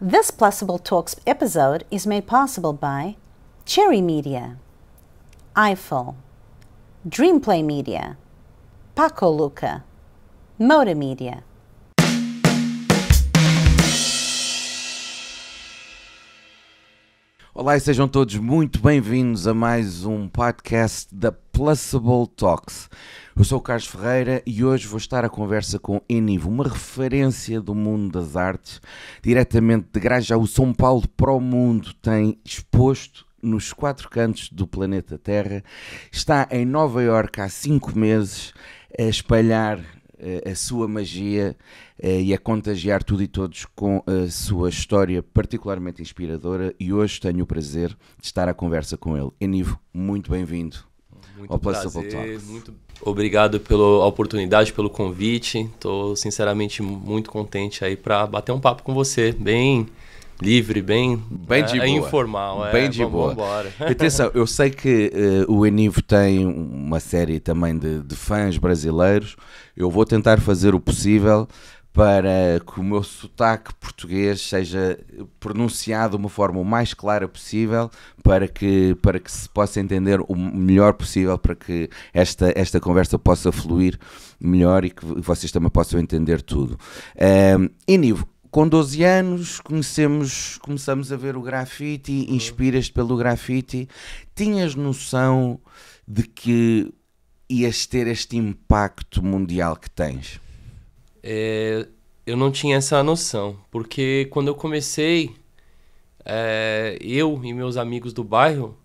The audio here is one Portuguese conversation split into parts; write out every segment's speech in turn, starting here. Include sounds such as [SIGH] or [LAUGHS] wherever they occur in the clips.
This Plausible Talks episode is made possible by Cherry Media, Eiffel, Dreamplay Media, Paco Luca, Moda Media. Olá e sejam todos muito bem-vindos a mais um podcast da Placeable Talks. Eu sou o Carlos Ferreira e hoje vou estar a conversa com Enivo, uma referência do mundo das artes, diretamente de o São Paulo, para o mundo, tem exposto nos quatro cantos do planeta Terra, está em Nova Iorque há cinco meses a espalhar a sua magia eh, e a contagiar tudo e todos com a sua história particularmente inspiradora e hoje tenho o prazer de estar à conversa com ele. Enivo, muito bem-vindo muito ao prazer, Talks. Muito obrigado pela oportunidade, pelo convite. Estou sinceramente muito contente aí para bater um papo com você, bem livre, bem, bem é, de é, boa. informal. É, bem é, de vamos, boa. Vambora. [LAUGHS] Atenção, eu sei que uh, o Enivo tem uma série também de, de fãs brasileiros. Eu vou tentar fazer o possível para que o meu sotaque português seja pronunciado de uma forma o mais clara possível para que, para que se possa entender o melhor possível, para que esta, esta conversa possa fluir melhor e que vocês também possam entender tudo. Um, eh, com 12 anos conhecemos, começamos a ver o grafite, uhum. inspiras-te pelo grafite. Tinhas noção de que ias ter este impacto mundial que tens? É, eu não tinha essa noção, porque quando eu comecei, é, eu e meus amigos do bairro,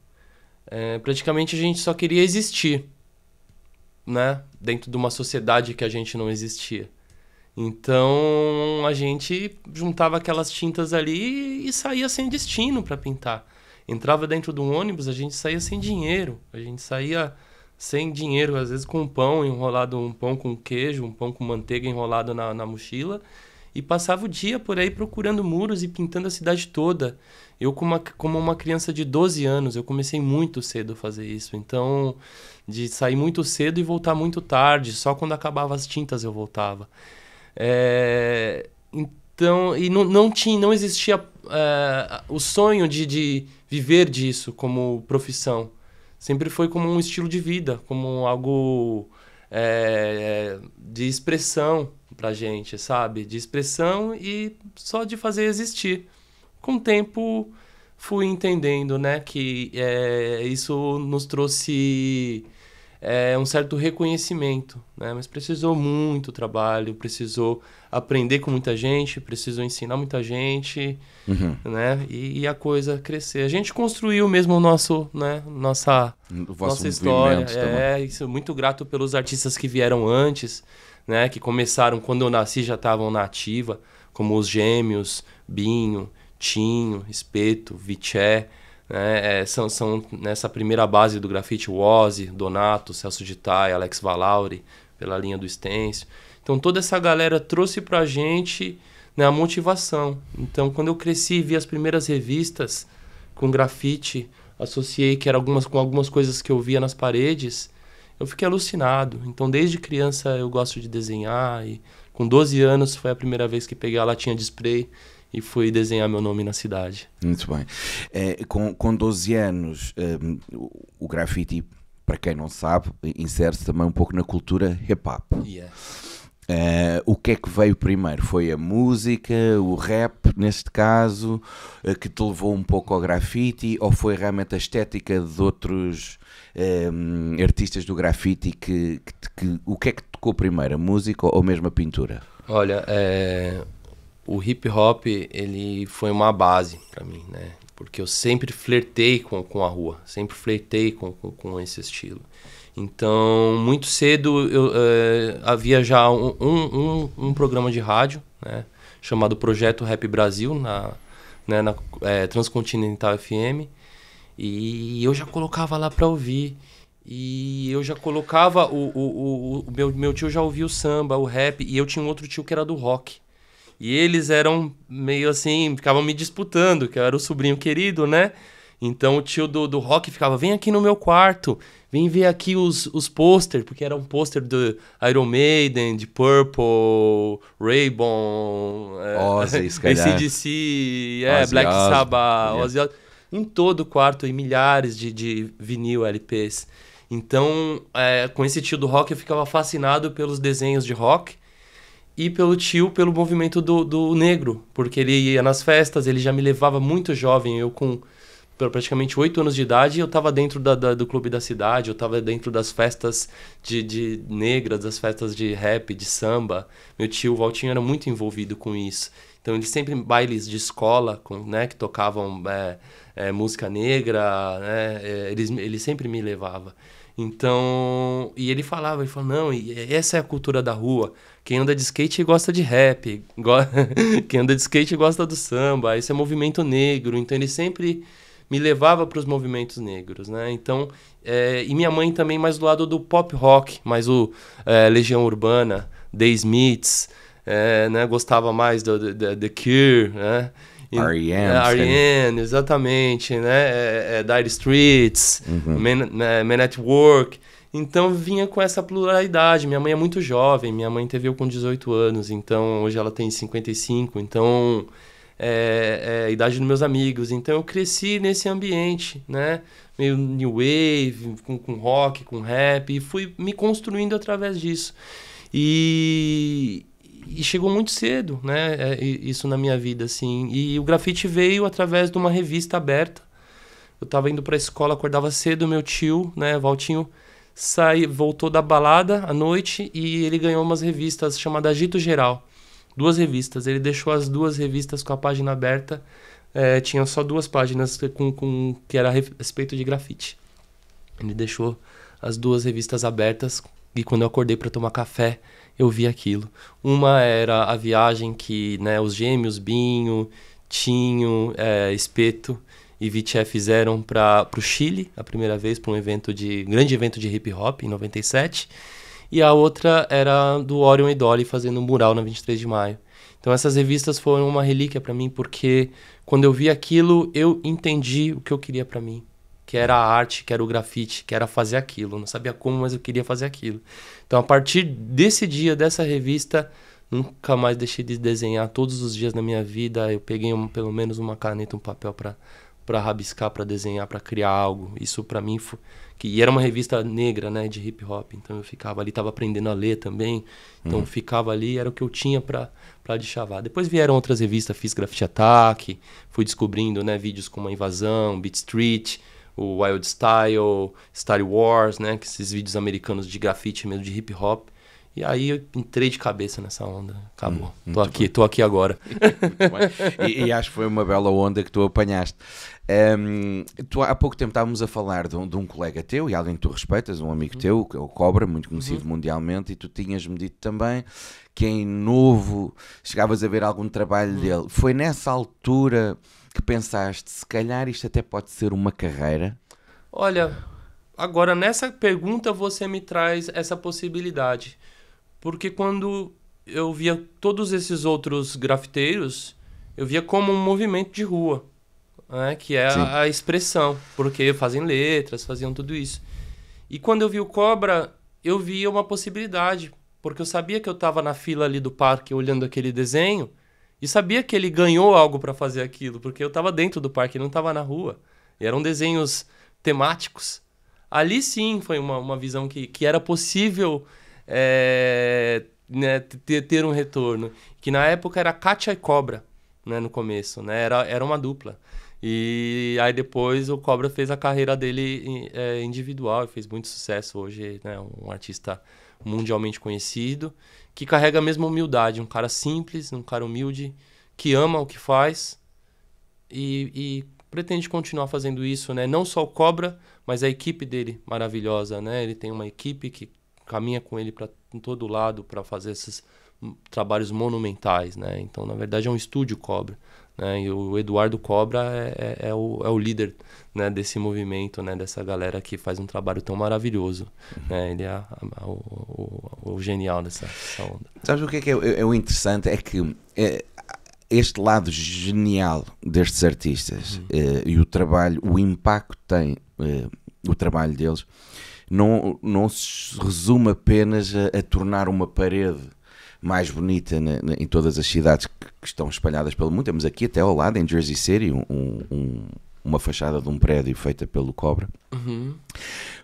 é, praticamente a gente só queria existir, né? Dentro de uma sociedade que a gente não existia. Então a gente juntava aquelas tintas ali e saía sem destino para pintar. Entrava dentro de um ônibus, a gente saía sem dinheiro, a gente saía sem dinheiro, às vezes com um pão enrolado, um pão com queijo, um pão com manteiga enrolado na, na mochila, e passava o dia por aí procurando muros e pintando a cidade toda. Eu, como uma, como uma criança de 12 anos, eu comecei muito cedo a fazer isso, então de sair muito cedo e voltar muito tarde, só quando acabava as tintas eu voltava. É, então, e não, não, tinha, não existia uh, o sonho de, de viver disso como profissão. Sempre foi como um estilo de vida, como algo é, de expressão pra gente, sabe? De expressão e só de fazer existir. Com o tempo fui entendendo, né, que é, isso nos trouxe é, um certo reconhecimento, né? Mas precisou muito trabalho, precisou aprender com muita gente, precisou ensinar muita gente, uhum. né? E, e, a coisa crescer. A gente construiu mesmo o nosso, né? Nossa, o nossa história. É, isso, muito grato pelos artistas que vieram antes, né? Que começaram quando eu nasci já estavam na ativa, como os Gêmeos, Binho, Tinho, Espeto, Viché. Né? É, são, são nessa primeira base do grafite o Ozzy, Donato, Celso Ditai, Alex Valauri, pela linha do Stencil. Então toda essa galera trouxe pra gente né, a motivação. Então quando eu cresci e vi as primeiras revistas com grafite, associei que era algumas, com algumas coisas que eu via nas paredes, eu fiquei alucinado. Então desde criança eu gosto de desenhar e com 12 anos foi a primeira vez que peguei a latinha de spray e fui desenhar meu nome na cidade. Muito bem. É, com, com 12 anos, um, o grafite, para quem não sabe, insere-se também um pouco na cultura hip-hop. Yeah. Uh, o que é que veio primeiro? Foi a música, o rap, neste caso, uh, que te levou um pouco ao grafite, ou foi realmente a estética de outros um, artistas do grafite que, que, que, O que é que tocou primeiro? A música ou mesmo a pintura? Olha, é, o hip hop ele foi uma base para mim, né? Porque eu sempre flertei com, com a rua, sempre flertei com, com, com esse estilo. Então, muito cedo eu, eh, havia já um, um, um, programa de rádio, né? Chamado Projeto Rap Brasil, na, né, na é, Transcontinental FM. E eu já colocava lá pra ouvir. E eu já colocava. O, o, o, o, meu, meu tio já ouvia o samba, o rap. E eu tinha um outro tio que era do rock. E eles eram meio assim, ficavam me disputando, que eu era o sobrinho querido, né? Então o tio do, do rock ficava, vem aqui no meu quarto, vem ver aqui os, os pôster, porque era um pôster do Iron Maiden, de Purple, Raybon, é, Ozzy, [LAUGHS] é, ACDC, é, Black Sabbath, Ozzy, Ozzy, em todo o quarto, e milhares de, de vinil LPs. Então, é, com esse tio do rock, eu ficava fascinado pelos desenhos de rock e pelo tio pelo movimento do, do negro, porque ele ia nas festas, ele já me levava muito jovem, eu com praticamente oito anos de idade, eu estava dentro da, da, do clube da cidade, eu estava dentro das festas de, de negras, das festas de rap, de samba. Meu tio Valtinho era muito envolvido com isso. Então eles sempre bailes de escola, com, né, que tocavam é, é, música negra, né, é, eles, ele sempre me levava. Então, e ele falava, ele falou, não, essa é a cultura da rua. Quem anda de skate gosta de rap, [LAUGHS] go... [LAUGHS] quem anda de skate gosta do samba, esse é movimento negro. Então ele sempre me levava para os movimentos negros, né? Então, é... e minha mãe também mais do lado do pop rock, mais o é, Legião Urbana, The Smiths, é, né, gostava mais do, The Cure, né? Ariane, é, exatamente, né? É, é, é Dire Streets, uhum. Man, é, Man at Work. Então vinha com essa pluralidade. Minha mãe é muito jovem, minha mãe teve eu com 18 anos, então hoje ela tem 55, então é, é a idade dos meus amigos. Então eu cresci nesse ambiente, né? Meio new wave, com, com rock, com rap, e fui me construindo através disso. E, e chegou muito cedo, né? É, isso na minha vida, assim. E o grafite veio através de uma revista aberta. Eu estava indo para a escola, acordava cedo, meu tio, né, Valtinho, sai, voltou da balada à noite e ele ganhou umas revistas chamadas Agito Geral. Duas revistas. Ele deixou as duas revistas com a página aberta. É, tinha só duas páginas com, com, que era a respeito de grafite. Ele deixou as duas revistas abertas e quando eu acordei para tomar café, eu vi aquilo. Uma era a viagem que né, os gêmeos Binho, Tinho, é, Espeto e Viché fizeram para o Chile, a primeira vez, para um evento de um grande evento de hip hop em 97. E a outra era do Orion e Dolly fazendo um mural na 23 de maio. Então essas revistas foram uma relíquia para mim porque quando eu vi aquilo, eu entendi o que eu queria para mim que era a arte, que era o grafite, que era fazer aquilo. Eu não sabia como, mas eu queria fazer aquilo. Então, a partir desse dia, dessa revista, nunca mais deixei de desenhar. Todos os dias na minha vida, eu peguei um, pelo menos uma caneta, um papel para para rabiscar, para desenhar, para criar algo. Isso para mim foi que e era uma revista negra, né, de hip hop. Então eu ficava ali, estava aprendendo a ler também. Então uhum. ficava ali, era o que eu tinha para para vá. Depois vieram outras revistas, fiz Graffiti Attack, fui descobrindo, né, vídeos como a Invasão, Beat Street, o Wild Style, Star Wars, né? Que esses vídeos americanos de grafite mesmo, de hip hop. E aí eu entrei de cabeça nessa onda. Acabou. Hum, tô aqui, bom. tô aqui agora. [LAUGHS] e, e, acho que foi uma bela onda que tu apanhaste. Um, tu, há pouco tempo estávamos a falar de um, de um, colega teu e alguém que tu respeitas, um amigo uhum. teu, é o Cobra, muito uhum. conhecido uhum. mundialmente, e tu tinhas-me dito também que em novo chegavas a ver algum trabalho uhum. dele. Foi nessa altura que pensaste, se calhar isto até pode ser uma carreira? Olha, agora nessa pergunta você me traz essa possibilidade. Porque quando eu via todos esses outros grafiteiros, eu via como um movimento de rua, né? que é a, a, expressão, porque fazem letras, faziam tudo isso. E quando eu vi o Cobra, eu via uma possibilidade, porque eu sabia que eu estava na fila ali do parque olhando aquele desenho e sabia que ele ganhou algo para fazer aquilo, porque eu estava dentro do parque, não estava na rua. E eram desenhos temáticos. Ali sim foi uma, uma visão que, que era possível é, né, ter, ter um retorno. Que na época era Kátia e Cobra, né, no começo, né? Era, era uma dupla. E aí depois o Cobra fez a carreira dele é, individual e fez muito sucesso. Hoje é né, um artista mundialmente conhecido que carrega a mesma humildade. Um cara simples, um cara humilde, que ama o que faz e, e pretende continuar fazendo isso, né? Não só o Cobra, mas a equipe dele maravilhosa, né? Ele tem uma equipe que caminha com ele para todo lado para fazer essas trabalhos monumentais, né? Então, na verdade, é um estúdio Cobra, né? E o Eduardo Cobra é, é, é, o, é o líder né, desse movimento, né? Dessa galera que faz um trabalho tão maravilhoso, uhum. né? Ele é a, a, o, o, o, genial dessa, dessa onda. Sabe o que é, que é, é, é o interessante? É que... É este lado genial destes artistas uhum. É, e o trabalho, o impacto que tem eh, o trabalho deles, não, não se resume apenas a, a tornar uma parede mais bonita na, na, em todas as cidades que, que, estão espalhadas pelo mundo. Temos aqui até ao lado, em Jersey City, um, um, uma fachada de um prédio feita pelo Cobra. Uhum.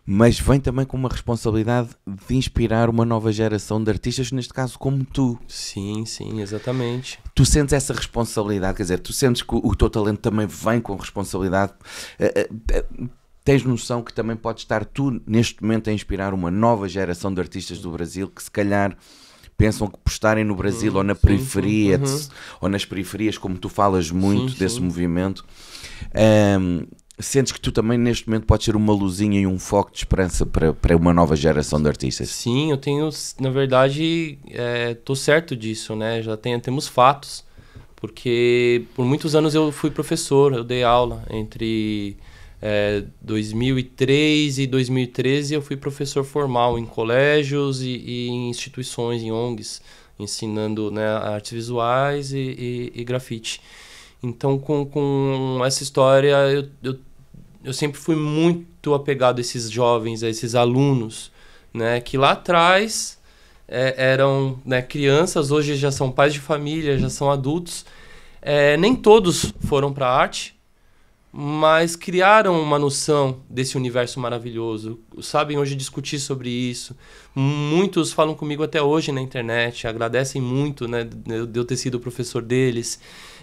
Mas vem também com uma responsabilidade de inspirar uma nova geração de artistas, neste caso como tu. Sim, sim, exatamente. Tu sentes essa responsabilidade, quer dizer, tu sentes que o, teu talento também vem com responsabilidade. Eh, eh, eh, tens noção que também pode estar tu, neste momento, a inspirar uma nova geração de artistas do Brasil que se calhar pensam que por estarem no Brasil uhum, ou na uhum, periferia, sim, uhum. ou nas periferias, como tu falas muito sim, desse movimento, um, sentes que tu também neste momento podes ser uma luzinha e um foco de esperança para, para uma nova geração de artistas? Sim, eu tenho, na verdade, estou é, certo disso, né? Já tenho, temos fatos, porque por muitos anos eu fui professor, eu dei aula entre é, 2003 e 2013 eu fui professor formal em colégios e, e em instituições, em ONGs, ensinando né, artes visuais e, e, e grafite. Então, com, com essa história, eu, eu, eu, sempre fui muito apegado a esses jovens, a esses alunos, né, que lá atrás é, eram né, crianças, hoje já são pais de família, já são adultos. É, nem todos foram para a arte, mas criaram uma noção desse universo maravilhoso, sabem hoje discutir sobre isso. Muitos falam comigo até hoje na internet, agradecem muito né, de eu ter sido professor deles.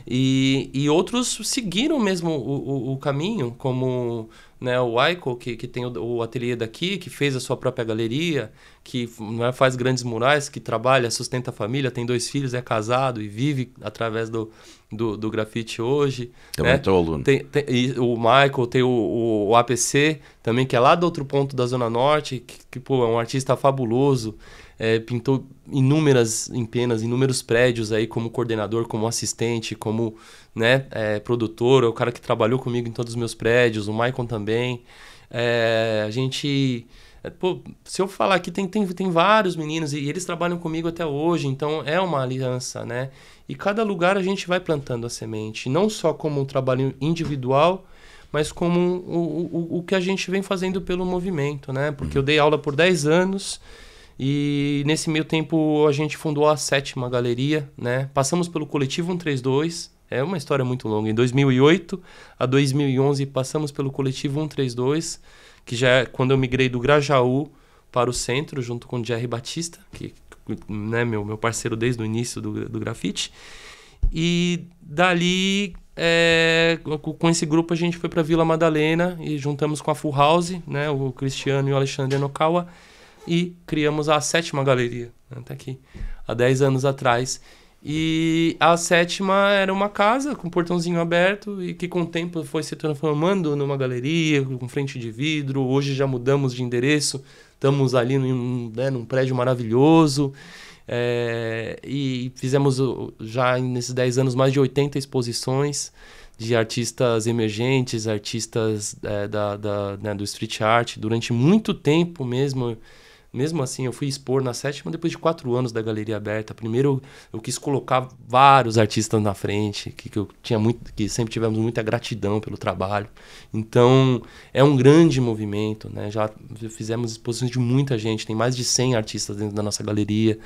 E, e outros seguiram mesmo o, o, o caminho, como né, o Aiko, que, que tem o, o, ateliê daqui, que fez a sua própria galeria, que né, faz grandes murais, que trabalha, sustenta a família, tem dois filhos, é casado e vive através do, do, do grafite hoje. Também né? teu aluno. Tem, tem o Michael, tem o, o, o, APC também, que é lá do outro ponto da Zona Norte, que, que pô, é um artista fabuloso é, pintou inúmeras empenas, inúmeros prédios aí como coordenador, como assistente, como né, é, produtor, é o cara que trabalhou comigo em todos os meus prédios, o Maicon também. É, a gente. É, pô, se eu falar aqui, tem, tem, tem vários meninos e, e eles trabalham comigo até hoje, então é uma aliança, né? E cada lugar a gente vai plantando a semente, não só como um trabalho individual, mas como um, o, o, o que a gente vem fazendo pelo movimento, né? Porque uhum. eu dei aula por 10 anos, e nesse meio tempo a gente fundou a sétima galeria, né? Passamos pelo Coletivo 132, é uma história muito longa. Em 2008 a 2011 passamos pelo Coletivo 132, que já é quando eu migrei do Grajaú para o centro, junto com o Jerry Batista, que né, meu, meu parceiro desde o início do, do grafite. E dali, é, com esse grupo, a gente foi para Vila Madalena e juntamos com a Full House, né, o Cristiano e o Alexandre Nokawa e criamos a sétima galeria, né? tá aqui, há 10 anos atrás. E a sétima era uma casa com um portãozinho aberto e que com o tempo foi se transformando numa galeria, com frente de vidro. Hoje já mudamos de endereço, estamos ali num, né, num prédio maravilhoso. É, e fizemos já nesses 10 anos mais de 80 exposições de artistas emergentes, artistas é, da, da né, do street art, durante muito tempo mesmo. Mesmo assim, eu fui expor na sétima depois de quatro anos da galeria aberta. Primeiro, eu, quis colocar vários artistas na frente, que, que eu tinha muito, que sempre tivemos muita gratidão pelo trabalho. Então, é um grande movimento, né? Já fizemos exposições de muita gente, tem mais de 100 artistas dentro da nossa galeria.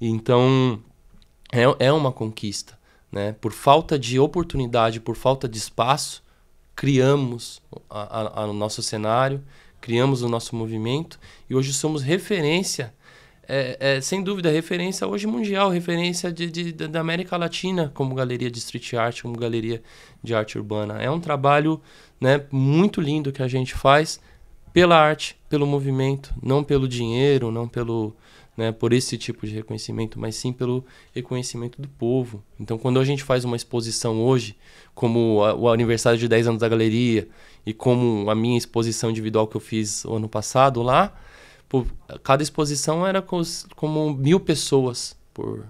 Então, é, é uma conquista, né? Por falta de oportunidade, por falta de espaço, criamos o nosso cenário criamos o nosso movimento e hoje somos referência, é, é, sem dúvida, referência hoje mundial, referência de, de, da América Latina como galeria de street art, como galeria de arte urbana. É um trabalho né, muito lindo que a gente faz pela arte, pelo movimento, não pelo dinheiro, não pelo né, por esse tipo de reconhecimento, mas sim pelo reconhecimento do povo. Então, quando a gente faz uma exposição hoje, como a, o aniversário de 10 anos da galeria, e como a minha exposição individual que eu fiz o ano passado lá, por, cada exposição era como, como mil pessoas por,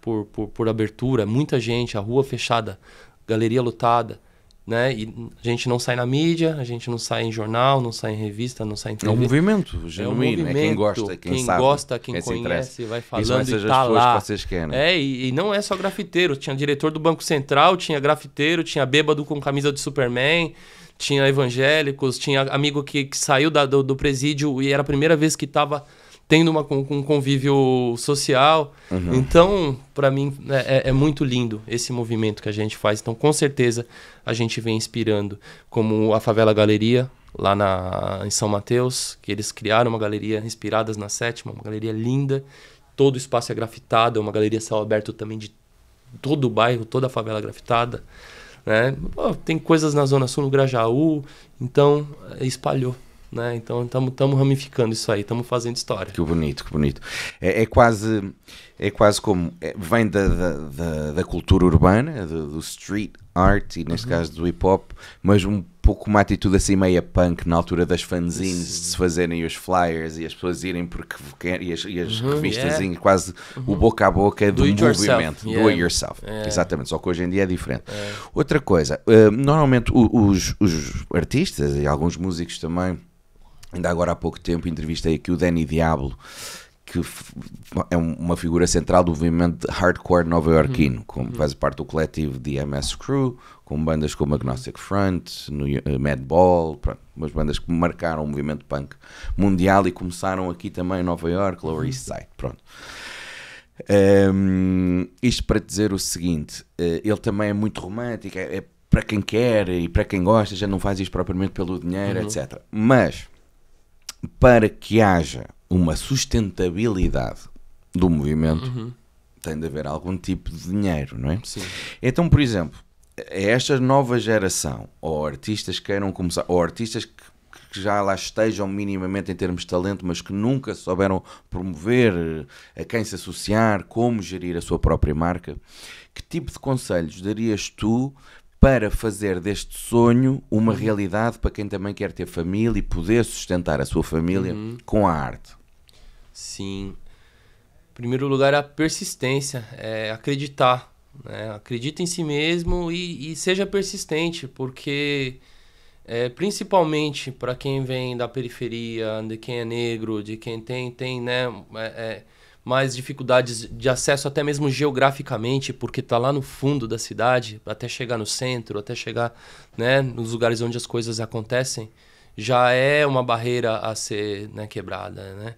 por, por, por abertura, muita gente, a rua fechada, galeria lotada né? E a gente não sai na mídia, a gente não sai em jornal, não sai em revista, não sai em TV. É um movimento genuíno, é um movimento, né? Quem gosta, quem, quem sabe. Gosta, quem quem conhece, vai falando e tá lá. Que vocês querem. É, e, e, não é só grafiteiro. Tinha diretor do Banco Central, tinha grafiteiro, tinha bêbado com camisa de Superman, tinha evangélicos, tinha amigo que, que saiu da, do, do, presídio e era a primeira vez que estava tendo uma, um convívio social. Uhum. Então, para mim, é, é, é, muito lindo esse movimento que a gente faz. Então, com certeza, a gente vem inspirando, como a Favela Galeria, lá na, em São Mateus, que eles criaram uma galeria inspiradas na Sétima, uma galeria linda. Todo o espaço é grafitado, é uma galeria céu aberto também de todo o bairro, toda a favela é grafitada. Né? Pô, tem coisas na Zona Sul, no Grajaú, então eh, espalhou. Né? Então estamos ramificando isso aí, estamos fazendo história. Que bonito, que bonito. É, é quase é quase como é, vem da, da, da, da cultura urbana, do, do, street art e neste uhum. caso do hip hop, mas um pouco uma atitude assim meia punk na altura das fanzines Sim. de se fazerem os flyers e as pessoas irem porque querem e as, e as uhum, revistas yeah. quase uhum. o boca a boca do, do movimento, yourself. do it yourself. Yeah. Exatamente, só que hoje em dia é diferente. É. Outra coisa, uh, normalmente os, os artistas e alguns músicos também, ainda agora há pouco tempo entrevistei aqui o Danny Diablo que é uma figura central do movimento hardcore nova-iorquino, uhum. como uhum. faz parte do coletivo de MS Crew, com bandas como Agnostic Front, eh, Madball, umas bandas que marcaram o movimento punk mundial e começaram aqui também em Nova York, Lower uhum. East Side, pronto. Um, ehm, isto para dizer o seguinte, eh, ele também é muito romântico, é, é para quem quer e para quem gosta, já não faz isto propriamente pelo dinheiro, uhum. etc. Mas, para que haja uma sustentabilidade do movimento, uhum. tem de haver algum tipo de dinheiro, não é? Sim. Então, por exemplo, é esta nova geração, ou artistas que queiram começar, ou artistas que que já lá estejam minimamente em termos de talento, mas que nunca souberam promover, a quem se associar, como gerir a sua própria marca. Que tipo de conselhos darias tu para fazer deste sonho uma realidade para quem também quer ter família e poder sustentar a sua família uhum. com a arte? Sim. Em primeiro lugar, a persistência, é acreditar. Né? Acredita em si mesmo e, e seja persistente, porque é, principalmente para quem vem da periferia, de quem é negro, de quem tem, tem né, é, é mais dificuldades de acesso até mesmo geograficamente, porque está lá no fundo da cidade, até chegar no centro, até chegar né, nos lugares onde as coisas acontecem, já é uma barreira a ser né, quebrada. Né?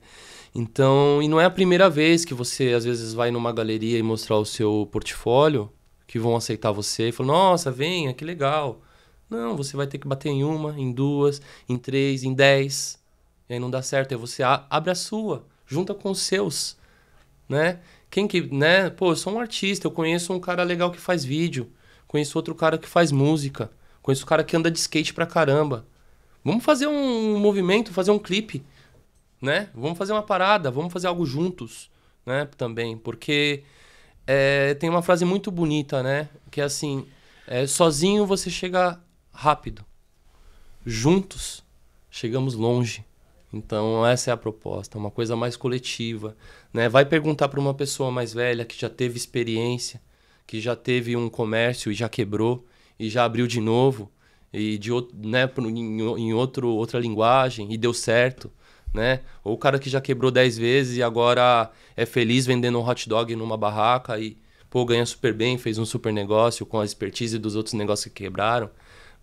Então, e não é a primeira vez que você às vezes vai numa galeria e mostrar o seu portfólio, que vão aceitar você e falar: "Nossa, venha, que legal". Não, você vai ter que bater em uma, em duas, em três, em dez. E aí não dá certo, aí você abre a sua, junta com os seus, né? Quem que, né? Pô, eu sou um artista, eu conheço um cara legal que faz vídeo, conheço outro cara que faz música, conheço o um cara que anda de skate pra caramba. Vamos fazer um movimento, fazer um clipe né? Vamos fazer uma parada, vamos fazer algo juntos, né? Também, porque é, tem uma frase muito bonita, né? Que é assim, é, sozinho você chega rápido, juntos chegamos longe. Então essa é a proposta, uma coisa mais coletiva, né? Vai perguntar para uma pessoa mais velha que já teve experiência, que já teve um comércio e já quebrou e já abriu de novo e de né, em, em outro outra linguagem e deu certo né? Ou o cara que já quebrou 10 vezes e agora é feliz vendendo um hot dog numa barraca e, pô, ganha super bem, fez um super negócio com a expertise dos outros negócios que quebraram.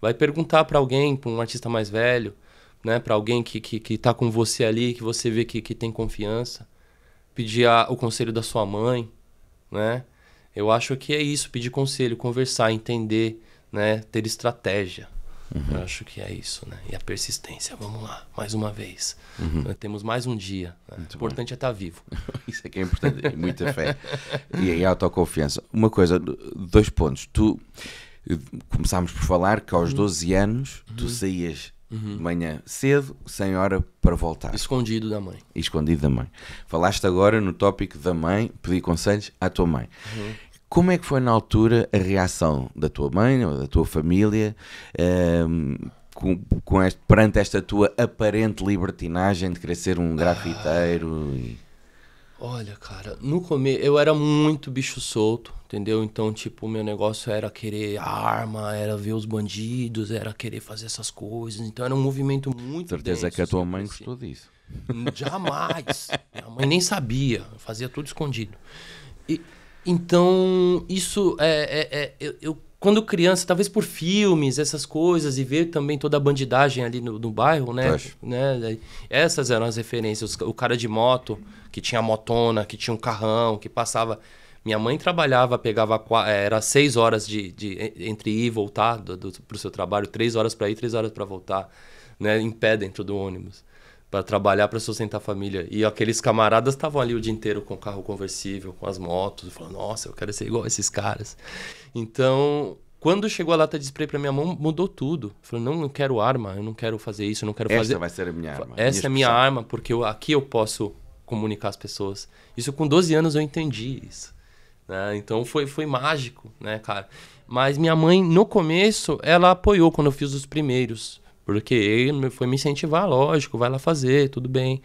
Vai perguntar para alguém, para um artista mais velho, né? Para alguém que, que, que tá com você ali, que você vê que, que tem confiança. Pedir a, o conselho da sua mãe, né? Eu acho que é isso, pedir conselho, conversar, entender, né? Ter estratégia. Uhum. acho que é isso, né? E a persistência, vamos lá, mais uma vez. Uhum. Né, temos mais um dia. Né? O importante bom. é estar tá vivo. [LAUGHS] isso é que é importante, muita fé. e aí autoconfiança. Uma coisa, dois pontos. Tu começámos por falar que aos 12 uhum. anos tu uhum. saías Uhum. De manhã cedo, sem hora para voltar. Escondido da mãe. Escondido da mãe. Falaste agora no tópico da mãe, pedir conselhos à tua mãe. Uhum. Como é que foi na altura a reação da tua mãe ou da tua família um, ehm, com, com este, perante esta tua aparente libertinagem de querer ser um grafiteiro? E... Olha, cara, no começo eu era muito bicho solto, entendeu? Então, tipo, meu negócio era querer arma, era ver os bandidos, era querer fazer essas coisas. Então, era um movimento muito. Certeza denso, que a tua assim, mãe assim. gostou disso. Jamais! Minha mãe nem sabia, fazia tudo escondido. E então, isso é. é, é eu, quando criança, talvez por filmes, essas coisas, e ver também toda a bandidagem ali no, no bairro, né? né? Essas eram as referências. O cara de moto, que tinha motona, que tinha um carrão, que passava. Minha mãe trabalhava, pegava. É, era seis horas de, de entre ir e voltar para o seu trabalho, três horas para ir, três horas para voltar, né? Em pé dentro do ônibus para trabalhar, para sustentar a família. E aqueles camaradas estavam ali o dia inteiro com o carro conversível, com as motos, falando: "Nossa, eu quero ser igual a esses caras". Então, quando chegou a lata de spray para minha mão, mudou tudo. Eu falei: "Não, não quero arma, eu não quero fazer isso, eu não quero fazer". Essa vai ser a minha arma. Essa minha é a minha arma, porque eu, aqui eu posso comunicar as pessoas. Isso com 12 anos eu entendi isso. Né? Então foi, foi mágico, né, cara? Mas minha mãe, no começo, ela apoiou quando eu fiz os primeiros. Porque ele foi me incentivar, lógico, vai lá fazer, tudo bem.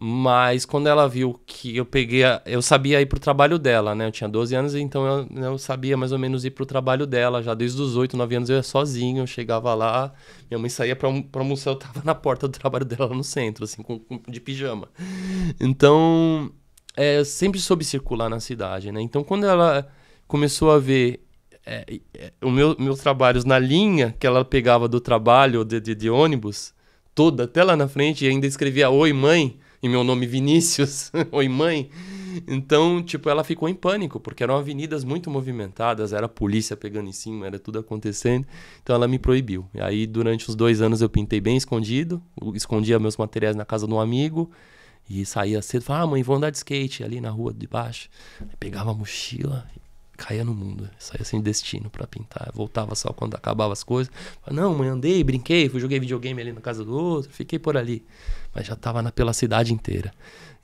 Mas quando ela viu que eu peguei. A, eu sabia ir pro trabalho dela, né? Eu tinha 12 anos, então eu, eu sabia mais ou menos ir pro trabalho dela. Já desde os 8, 9 anos eu ia sozinho, eu chegava lá, minha mãe saía pra, pra almoçar, eu tava na porta do trabalho dela no centro, assim, com, com de pijama. Então. É, sempre soube circular na cidade, né? Então quando ela começou a ver é, é, o meu, meus trabalhos na linha que ela pegava do trabalho de, de, de, ônibus, toda até lá na frente, e ainda escrevia Oi Mãe, e meu nome [LAUGHS] Vinícius, Oi Mãe. Então, tipo, ela ficou em pânico, porque eram avenidas muito movimentadas, era polícia pegando em cima, era tudo acontecendo. Então ela me proibiu. E aí, durante os dois anos, eu pintei bem escondido, escondia meus materiais na casa de um amigo. E saía cedo, falava, ah, mãe, vou andar de skate ali na rua de baixo. Aí pegava a mochila caía no mundo. Saía sem destino para pintar. Voltava só quando acabava as coisas. Não, mãe, andei, brinquei, fui, joguei videogame ali na casa do outro, fiquei por ali. Mas já tava na, pela cidade inteira.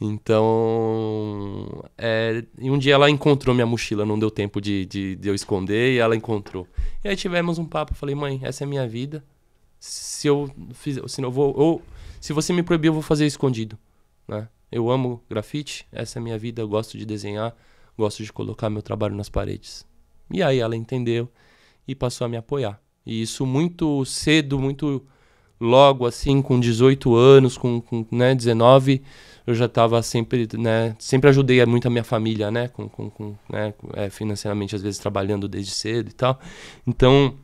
Então. É, e um dia ela encontrou minha mochila, não deu tempo de, de, de eu esconder, e ela encontrou. E aí tivemos um papo. falei, mãe, essa é a minha vida. Se eu fizer se não vou, ou se você me proibir, eu vou fazer escondido, né? Eu amo grafite, essa é a minha vida, eu gosto de desenhar gosto de colocar meu trabalho nas paredes. E aí ela entendeu e passou a me apoiar. E isso muito cedo, muito logo assim, com 18 anos, com, com né, 19, eu já estava sempre, né, sempre ajudei muito a minha família, né, com, com, com né, é, financeiramente às vezes trabalhando desde cedo e tal. Então,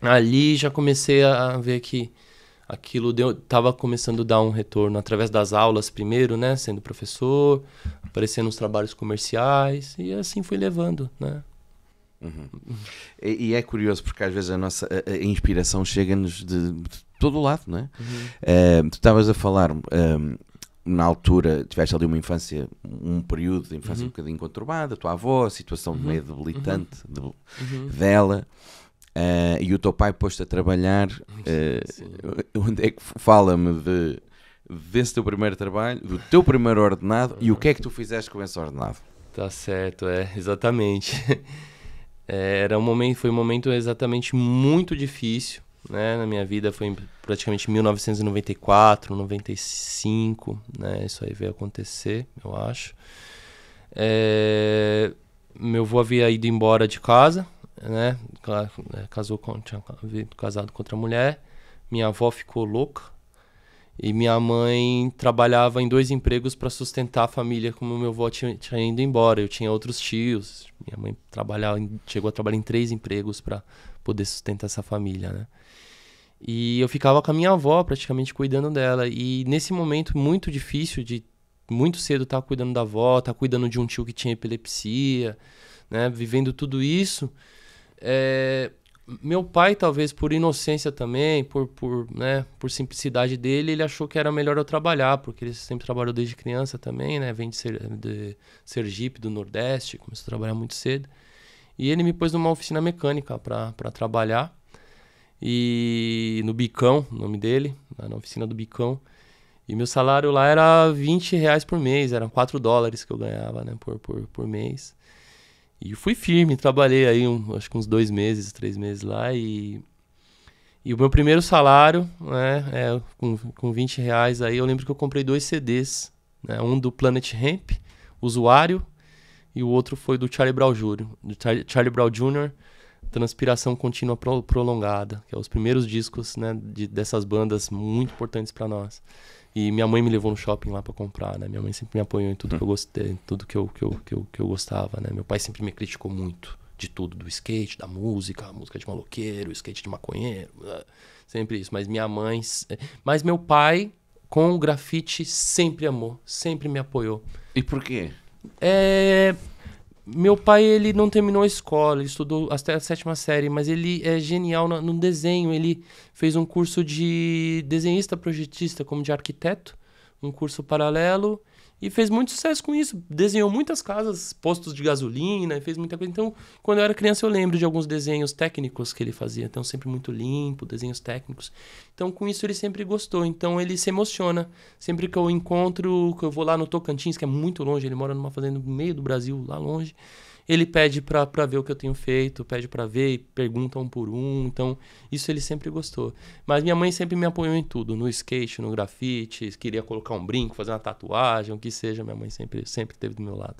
ali já comecei a ver que aquilo deu, tava começando a dar um retorno através das aulas primeiro, né, sendo professor, aparecendo nos trabalhos comerciais e assim fui levando, né. Uhum. E, e, é curioso porque às vezes a nossa a, a inspiração chega-nos de, de, todo o lado, né Uhum. Uh, tu estavas a falar um, eh, na altura tiveste ali uma infância, um período de infância uhum. um bocadinho conturbado, a tua avó, a situação uhum. meio debilitante uhum. de, uhum. dela. Uh, e o teu pai posto a trabalhar, uh, onde é que fala-me de, desse teu primeiro trabalho, do teu primeiro ordenado e o que é que tu fizeste com esse ordenado? Tá certo, é, exatamente. [LAUGHS] É, era um momento, foi um momento exatamente muito difícil, né, na minha vida, foi praticamente 1994, 95, né, isso aí veio acontecer, eu acho. É, meu avô havia ido embora de casa, né, né? Casou com, tinha casado com outra mulher. Minha avó ficou louca. E minha mãe trabalhava em dois empregos para sustentar a família, como meu avô tinha, tinha, ido embora. Eu tinha outros tios. Minha mãe trabalhava, chegou a trabalhar em três empregos para poder sustentar essa família, né? E eu ficava com a minha avó praticamente cuidando dela. E nesse momento muito difícil de muito cedo estar tá cuidando da avó, estar tá cuidando de um tio que tinha epilepsia, né? Vivendo tudo isso, é, meu pai, talvez por inocência também, por, por, né, por simplicidade dele, ele achou que era melhor eu trabalhar, porque ele sempre trabalhou desde criança também, né? Vem de, Ser, de Sergipe, do Nordeste, começou a trabalhar muito cedo. E ele me pôs numa oficina mecânica para trabalhar. E no Bicão, o nome dele, né, na oficina do Bicão. E meu salário lá era 20 reais por mês, eram 4 dólares que eu ganhava né, por, por, por mês. E fui firme, trabalhei aí um, acho que uns dois meses, três meses lá e. E o meu primeiro salário, né, é, com, com 20 reais aí, eu lembro que eu comprei dois CDs, né, um do Planet Hemp, Usuário, e o outro foi do Charlie Brown Jr., do Charlie Brown Jr., Transpiração Contínua Prolongada, que é os primeiros discos, né, de, dessas bandas muito importantes para nós. E minha mãe me levou no shopping lá para comprar, né? Minha mãe sempre me apoiou em tudo hum. que eu gostei, em tudo que eu, que, eu, que, eu, que eu gostava, né? Meu pai sempre me criticou muito de tudo, do skate, da música, música de maloqueiro, skate de maconheiro, ah, sempre isso. Mas minha mãe. Mas meu pai, com o grafite, sempre amou, sempre me apoiou. E por quê? É meu pai, ele não terminou a escola, ele estudou até a sétima série, mas ele é genial no, no desenho. Ele fez um curso de desenhista projetista, como de arquiteto, um curso paralelo. E fez muito sucesso com isso. Desenhou muitas casas, postos de gasolina, fez muita coisa. Então, quando eu era criança, eu lembro de alguns desenhos técnicos que ele fazia. Então, sempre muito limpo, desenhos técnicos. Então, com isso, ele sempre gostou. Então, ele se emociona. Sempre que eu encontro, que eu vou lá no Tocantins, que é muito longe, ele mora numa fazenda no meio do Brasil, lá longe ele pede para ver o que eu tenho feito, pede para ver, e pergunta um por um. Então, isso ele sempre gostou. Mas minha mãe sempre me apoiou em tudo, no skate, no grafite, queria colocar um brinco, fazer uma tatuagem, o que seja, minha mãe sempre, sempre esteve do meu lado.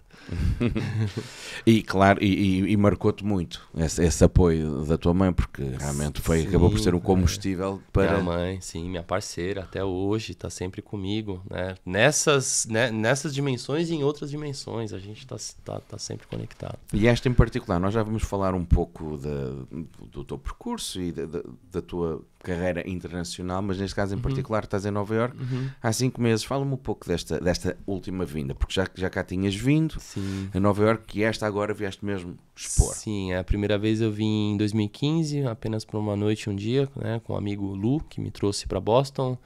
[LAUGHS] e claro, e, e marcou-te muito esse, esse, apoio da tua mãe, porque realmente foi, sim, acabou por ser um é. combustível é. para. Minha mãe, sim, minha parceira até hoje, está sempre comigo, né? Nessas, né? Nessas dimensões e em outras dimensões, a gente está tá, tá sempre conectado. E esta em particular, nós já vamos falar um pouco de, do teu percurso e de, de, da tua carreira internacional, mas neste caso em uhum. particular estás em Nova Iorque uhum. há cinco meses. Fala-me um pouco desta, desta última vinda, porque já, já cá tinhas vindo Sim. a Nova Iorque e esta agora vieste mesmo expor. Sim, é a primeira vez eu vim em 2015, apenas por uma noite um dia, né, com o um amigo Lu, que me trouxe para Boston.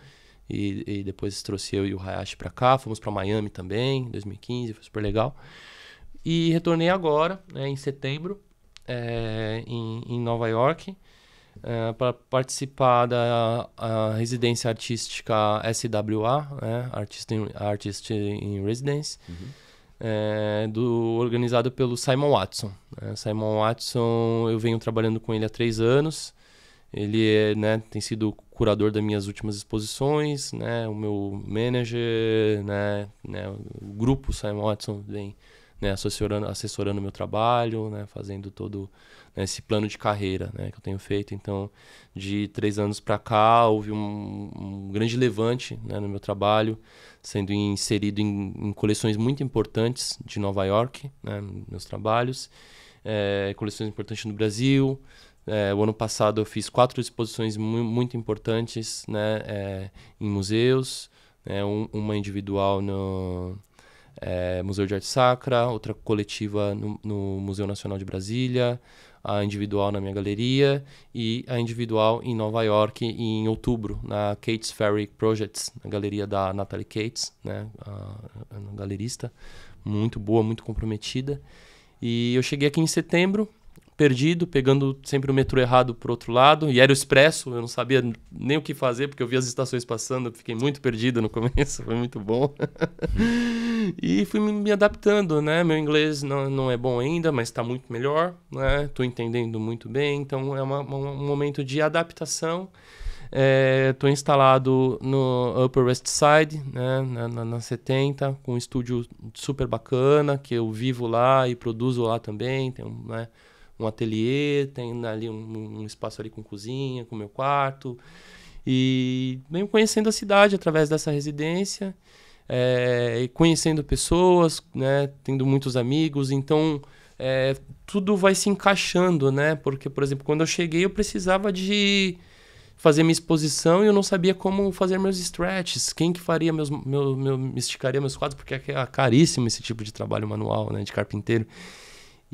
E, e, depois trouxe eu e o Hayashi para cá, fomos para Miami também, em 2015, foi super legal. E retornei agora, né, em setembro, é, em, em, Nova York, é, eh, para participar da a, residência artística SWA, né, Artist, in, Artist in Residence, uhum. é, do, organizado pelo Simon Watson. Né. Simon Watson, eu venho trabalhando com ele há três anos. Ele é, né, tem sido curador das minhas últimas exposições, né, o meu manager, né, né, o grupo Simon Watson vem né, assessorando, assessorando meu trabalho, né, fazendo todo né, esse plano de carreira né, que eu tenho feito. Então, de três anos para cá, houve um, um grande levante né, no meu trabalho, sendo inserido em, em, coleções muito importantes de Nova York, né, meus trabalhos, é, coleções importantes no Brasil. É, o ano passado eu fiz quatro exposições mu muito importantes né, é, em museus, né, um, uma individual no é, Museu de Arte Sacra, outra coletiva no, no, Museu Nacional de Brasília, a individual na minha galeria e a individual em Nova York em outubro, na Kate's Ferry Projects, na galeria da Natalie Cates, né, a, a, a galerista, muito boa, muito comprometida. E eu cheguei aqui em setembro, perdido, pegando sempre o metrô errado para outro lado. E era o expresso, eu não sabia nem o que fazer, porque eu vi as estações passando, fiquei muito perdido no [LAUGHS] começo, foi muito bom. [LAUGHS] e fui me adaptando, né? Meu inglês não, não é bom ainda, mas está muito melhor, né? estou entendendo muito bem, então é uma, um momento de adaptação. Estou é, instalado no Upper West Side, né, na, na, na, 70, com um estúdio super bacana, que eu vivo lá e produzo lá também. Tem um, né, um ateliê, tem ali um, um espaço ali com cozinha, com meu quarto. E venho conhecendo a cidade através dessa residência, é, conhecendo pessoas, né, tendo muitos amigos, então é, tudo vai se encaixando, né? Porque, por exemplo, quando eu cheguei eu precisava de fazer minha exposição e eu não sabia como fazer meus stretches, quem que faria meus, meu, meu, me esticaria meus quadros, porque é, é caríssimo esse tipo de trabalho manual, né, de carpinteiro.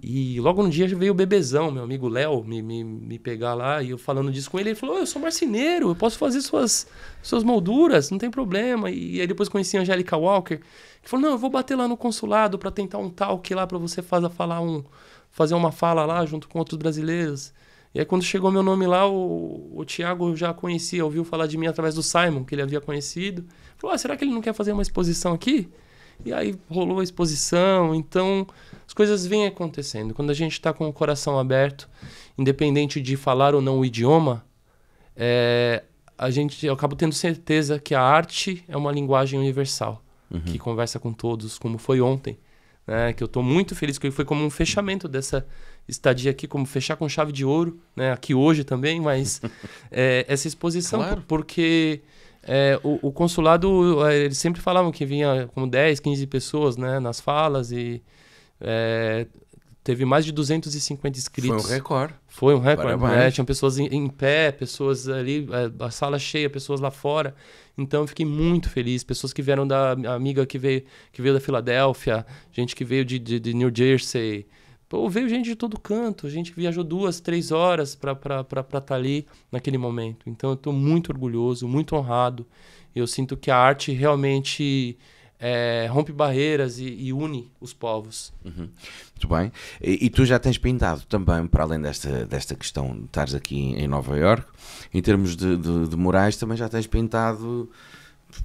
E logo um dia veio o bebezão, meu amigo Léo, me, me, me, pegar lá e eu falando disso com ele. Ele falou: Eu sou marceneiro, eu posso fazer suas, suas molduras, não tem problema. E aí depois conheci a Angélica Walker, que falou: Não, eu vou bater lá no consulado para tentar um talk lá para você fazer, falar um, fazer uma fala lá junto com outros brasileiros. E aí quando chegou meu nome lá, o, o Thiago já conhecia, ouviu falar de mim através do Simon, que ele havia conhecido. Falou: ah, será que ele não quer fazer uma exposição aqui? E aí rolou a exposição, então as coisas vêm acontecendo. Quando a gente está com o coração aberto, independente de falar ou não o idioma, é, a gente, eu acabo tendo certeza que a arte é uma linguagem universal, uhum. que conversa com todos, como foi ontem. Né, que eu estou muito feliz, que foi como um fechamento dessa estadia aqui, como fechar com chave de ouro, né, aqui hoje também, mas [LAUGHS] é, essa exposição, claro. porque é, o, o, consulado, é, eles sempre falavam que vinha como 10, 15 pessoas né, nas falas e é, teve mais de 250 inscritos. Foi um recorde. Foi um recorde, né? Tinham pessoas em, em, pé, pessoas ali, é, a sala cheia, pessoas lá fora. Então fiquei muito feliz. Pessoas que vieram da amiga que veio, que veio da Filadélfia, gente que veio de, de, de New Jersey. Pô, veio gente de todo canto. A gente viajou duas, três horas para estar tá ali naquele momento. Então eu estou muito orgulhoso, muito honrado. Eu sinto que a arte realmente é, rompe barreiras e, e, une os povos. Uhum. Muito bem. E, e, tu já tens pintado também, para além desta, desta questão de estares aqui em Nova York, em termos de, de, de murais, também já tens pintado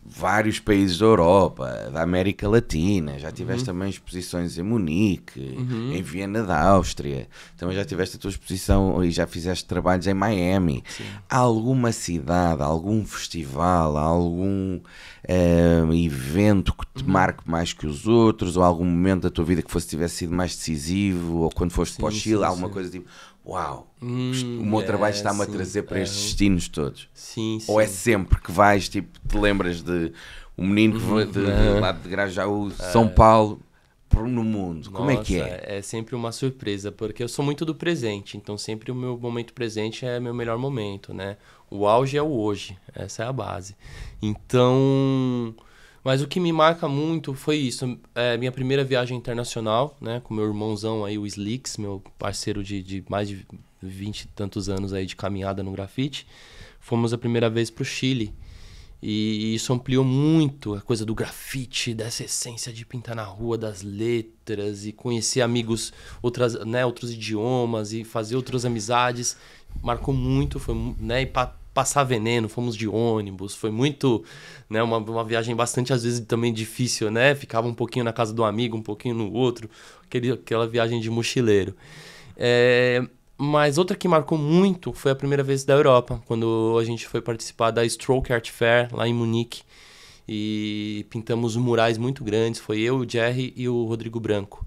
vários países da Europa, da América Latina, já tiveste uhum. também exposições em Munique, uhum. em Viena da Áustria, também já tiveste a tua exposição e já fizeste trabalhos em Miami. Há alguma cidade, algum festival, algum uh, evento que te uhum. marque mais que os outros, ou algum momento da tua vida que fosse tivesse sido mais decisivo, ou quando foste sim, para o Chile, sim, alguma sim. coisa tipo, uau, hum, o meu é, trabalho está-me a trazer para é. estes destinos todos. Sim, sim. Ou é sempre que vais, tipo, te lembras de um menino que uhum, de, de, uhum. lá de Grajaú, é. São Paulo, no mundo? Nossa, Como é que é? É sempre uma surpresa, porque eu sou muito do presente, então sempre o meu momento presente é meu melhor momento, né? O auge é o hoje, essa é a base. Então mas o que me marca muito foi isso. É, minha primeira viagem internacional, né? Com meu irmãozão aí, o Slicks, meu parceiro de, de mais de vinte e tantos anos aí de caminhada no grafite. Fomos a primeira vez pro Chile. E isso ampliou muito a coisa do grafite, dessa essência de pintar na rua, das letras e conhecer amigos, outras, né, outros idiomas e fazer outras amizades. Marcou muito, foi, né, e passar veneno, fomos de ônibus, foi muito, né, uma, uma viagem bastante às vezes também difícil, né? Ficava um pouquinho na casa do amigo, um pouquinho no outro, aquele, aquela viagem de mochileiro. É, mas outra que marcou muito foi a primeira vez da Europa, quando a gente foi participar da Stroke Art Fair lá em Munique e pintamos murais muito grandes. Foi eu, o Jerry e o Rodrigo Branco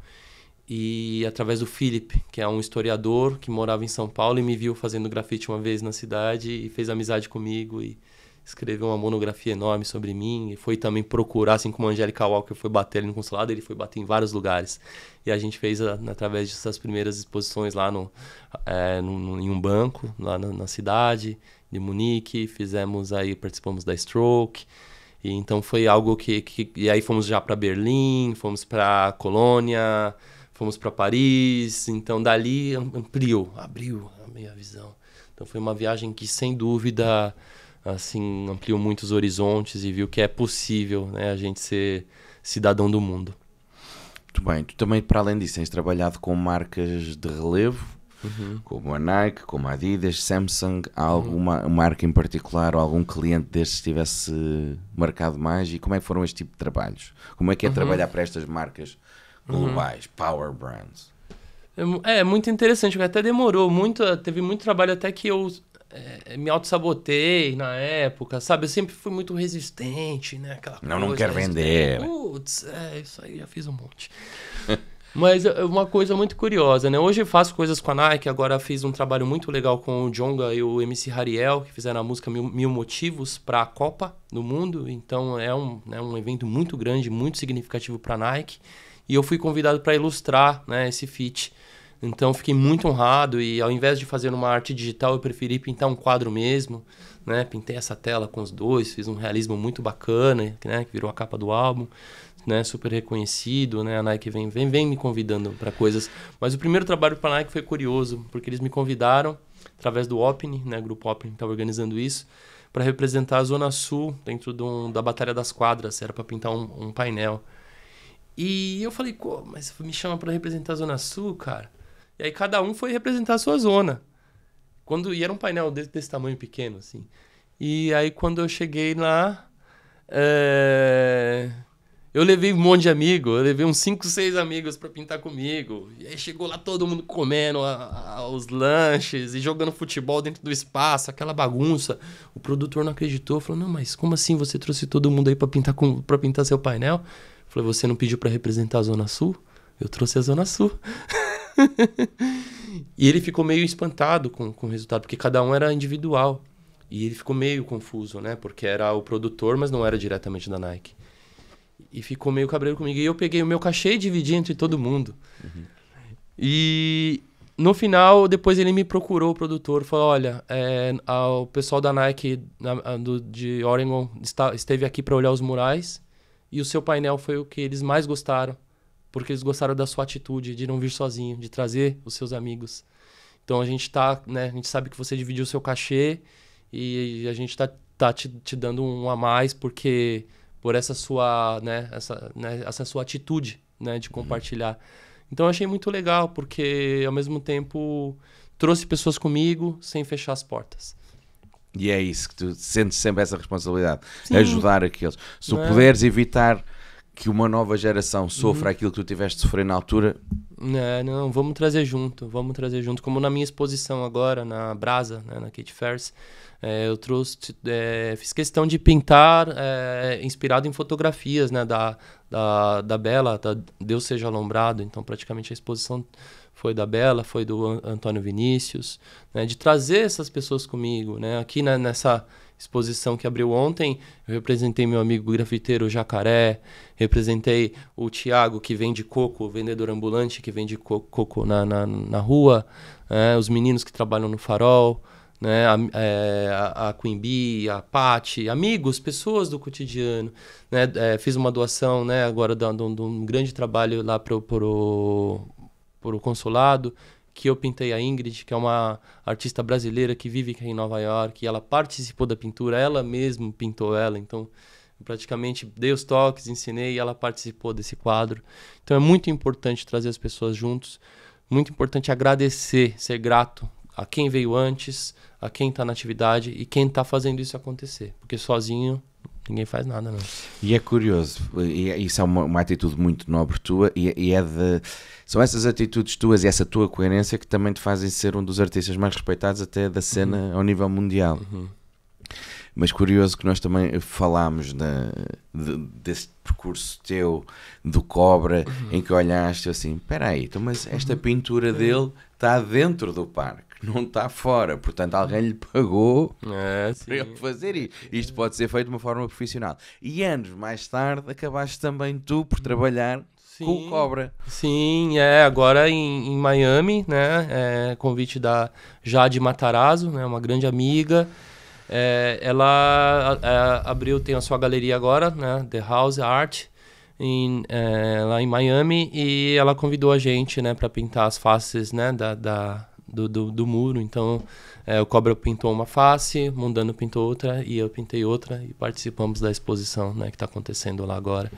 e através do Felipe, que é um historiador que morava em São Paulo e me viu fazendo grafite uma vez na cidade e fez amizade comigo e escreveu uma monografia enorme sobre mim e foi também procurar, assim como a Angélica Walker foi bater ali no consulado, ele foi bater em vários lugares. E a gente fez a, através dessas primeiras exposições lá no, é, eh, no, em um banco, lá na, na cidade de Munique, fizemos aí, participamos da Stroke, e então foi algo que, que e aí fomos já para Berlim, fomos para Colônia, fomos para Paris, então dali ampliou, abriu a minha visão. Então foi uma viagem que sem dúvida assim ampliou muitos horizontes e viu que é possível, né, a gente ser cidadão do mundo. Muito bem, tu também para além disso tens trabalhado com marcas de relevo, uhum. como a Nike, como a Adidas, Samsung, há uhum. alguma uhum. marca em particular ou algum cliente destes tivesse marcado mais e como é que foram este tipo de trabalhos? Como é que é uhum. trabalhar para estas marcas? globais, uhum. power brands. É, é muito interessante, até demorou muito, eh, teve muito trabalho até que eu é, me auto-sabotei na época, sabe? Eu sempre fui muito resistente, né? Aquela não, não quero né? vender. Putz, é, isso aí já fiz um monte. [LAUGHS] Mas é uma coisa muito curiosa, né? Hoje eu faço coisas com a Nike, agora fiz um trabalho muito legal com o Jonga e o MC Hariel, que fizeram a música Mil, Mil Motivos para a Copa do Mundo. Então é um, né, um evento muito grande, muito significativo para a Nike. E eu fui convidado para ilustrar né, esse feat. Então fiquei muito honrado e ao invés de fazer uma arte digital, eu preferi pintar um quadro mesmo. Né? Pintei essa tela com os dois, fiz um realismo muito bacana, né? que virou a capa do álbum né, super reconhecido, né? A Nike vem, vem, vem me convidando para coisas. Mas o primeiro trabalho para a Nike foi curioso, porque eles me convidaram através do Open né, grupo Open que estava tá organizando isso, para representar a Zona Sul dentro de um, da Batalha das Quadras, era para pintar um, um, painel. E eu falei, mas me chama para representar a Zona Sul, cara? E aí cada um foi representar a sua zona. Quando, e era um painel desse, desse tamanho pequeno, assim. E aí quando eu cheguei lá, é eu levei um monte de amigo, eu levei uns 5, 6 amigos para pintar comigo. E aí chegou lá todo mundo comendo a, a, os lanches e jogando futebol dentro do espaço, aquela bagunça. O produtor não acreditou, falou: "Não, mas como assim você trouxe todo mundo aí para pintar para pintar seu painel?" Eu falei: "Você não pediu para representar a Zona Sul? Eu trouxe a Zona Sul." [LAUGHS] e ele ficou meio espantado com, com o resultado, porque cada um era individual. E ele ficou meio confuso, né? Porque era o produtor, mas não era diretamente da Nike. E ficou meio cabreiro comigo. E eu peguei o meu cachê e dividi entre todo mundo. Uhum. E no final, depois ele me procurou, o produtor, falou: Olha, é, a, o pessoal da Nike a, do, de Oregon está, esteve aqui para olhar os murais e o seu painel foi o que eles mais gostaram, porque eles gostaram da sua atitude de não vir sozinho, de trazer os seus amigos. Então a gente tá, né? A gente sabe que você dividiu o seu cachê e, e a gente tá, tá te, te dando um a mais porque por essa sua, né, essa, né, essa sua atitude, né, de uhum. compartilhar. Então eu achei muito legal, porque ao mesmo tempo trouxe pessoas comigo sem fechar as portas. E é isso que tu sentes sempre essa responsabilidade, Sim. ajudar aqueles. Se tu é? puderes evitar que uma nova geração sofra uhum. aquilo que tu tiveste de sofrer na altura? É, não, vamos trazer junto, vamos trazer junto. Como na minha exposição agora, na Brasa, né, na Kate Ferris, é, eu trouxe, é, fiz questão de pintar é, inspirado em fotografias né, da, da, da Bela, da Deus Seja Alombrado. Então, praticamente a exposição foi da Bela, foi do Antônio Vinícius, né, de trazer essas pessoas comigo. Né, aqui né, nessa exposição que abriu ontem, eu representei meu amigo grafiteiro Jacaré, representei o Tiago, que vende coco, vendedor ambulante que vende coco, coco na, na, na rua, é, os meninos que trabalham no farol, né, a, é, a, a Quimby, a Pati, amigos, pessoas do cotidiano. Né, é, fiz uma doação né, agora de um grande trabalho lá para o consulado que eu pintei a Ingrid, que é uma artista brasileira que vive aqui em Nova York, e ela participou da pintura, ela mesma pintou ela, então praticamente dei os toques, ensinei e ela participou desse quadro. Então é muito importante trazer as pessoas juntos, muito importante agradecer, ser grato a quem veio antes, a quem está na atividade e quem está fazendo isso acontecer, porque sozinho ninguém faz nada, não. E é curioso, e é, isso é uma, uma atitude muito nobre tua, e, é, e, é de. São essas atitudes tuas e essa tua coerência que também te fazem ser um dos artistas mais respeitados até da cena uhum. ao nível mundial. Uhum. Mas curioso que nós também falámos na, de, desse percurso teu do Cobra, uhum. em que olhaste assim: espera aí, então, mas esta uhum. pintura uhum. dele está dentro do parque não está fora. Portanto, alguém lhe pagou é, [LAUGHS] para ele fazer isto. Isto pode ser feito de uma forma profissional. E anos mais tarde, acabaste também tu por trabalhar sim, com o Cobra. Sim, é. Agora em, em Miami, né? É, convite da Jade Matarazzo, né, uma grande amiga. É, ela abriu, tem a sua galeria agora, né? The House Art. Em, é, lá em Miami e ela convidou a gente né para pintar as faces né da, da do, do, do muro. Então, é, o Cobra pintou uma face, Mundano pintou outra e eu pintei outra e participamos da exposição né, que está acontecendo lá agora.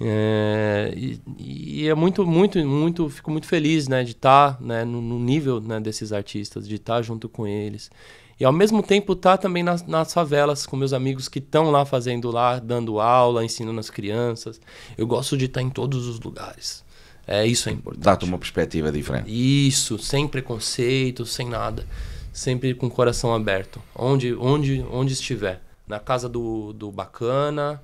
É, e, e, é muito, muito, muito, fico muito feliz né, de estar tá, né, no, no, nível né, desses artistas, de estar tá junto com eles. E ao mesmo tempo estar tá também nas, nas, favelas com meus amigos que estão lá fazendo lá, dando aula, ensinando as crianças. Eu gosto de estar tá em todos os lugares. É, isso é importante. Dá-te uma perspectiva diferente. Isso, sem preconceito, sem nada. Sempre com o coração aberto. Onde, onde, onde estiver. Na casa do, do bacana,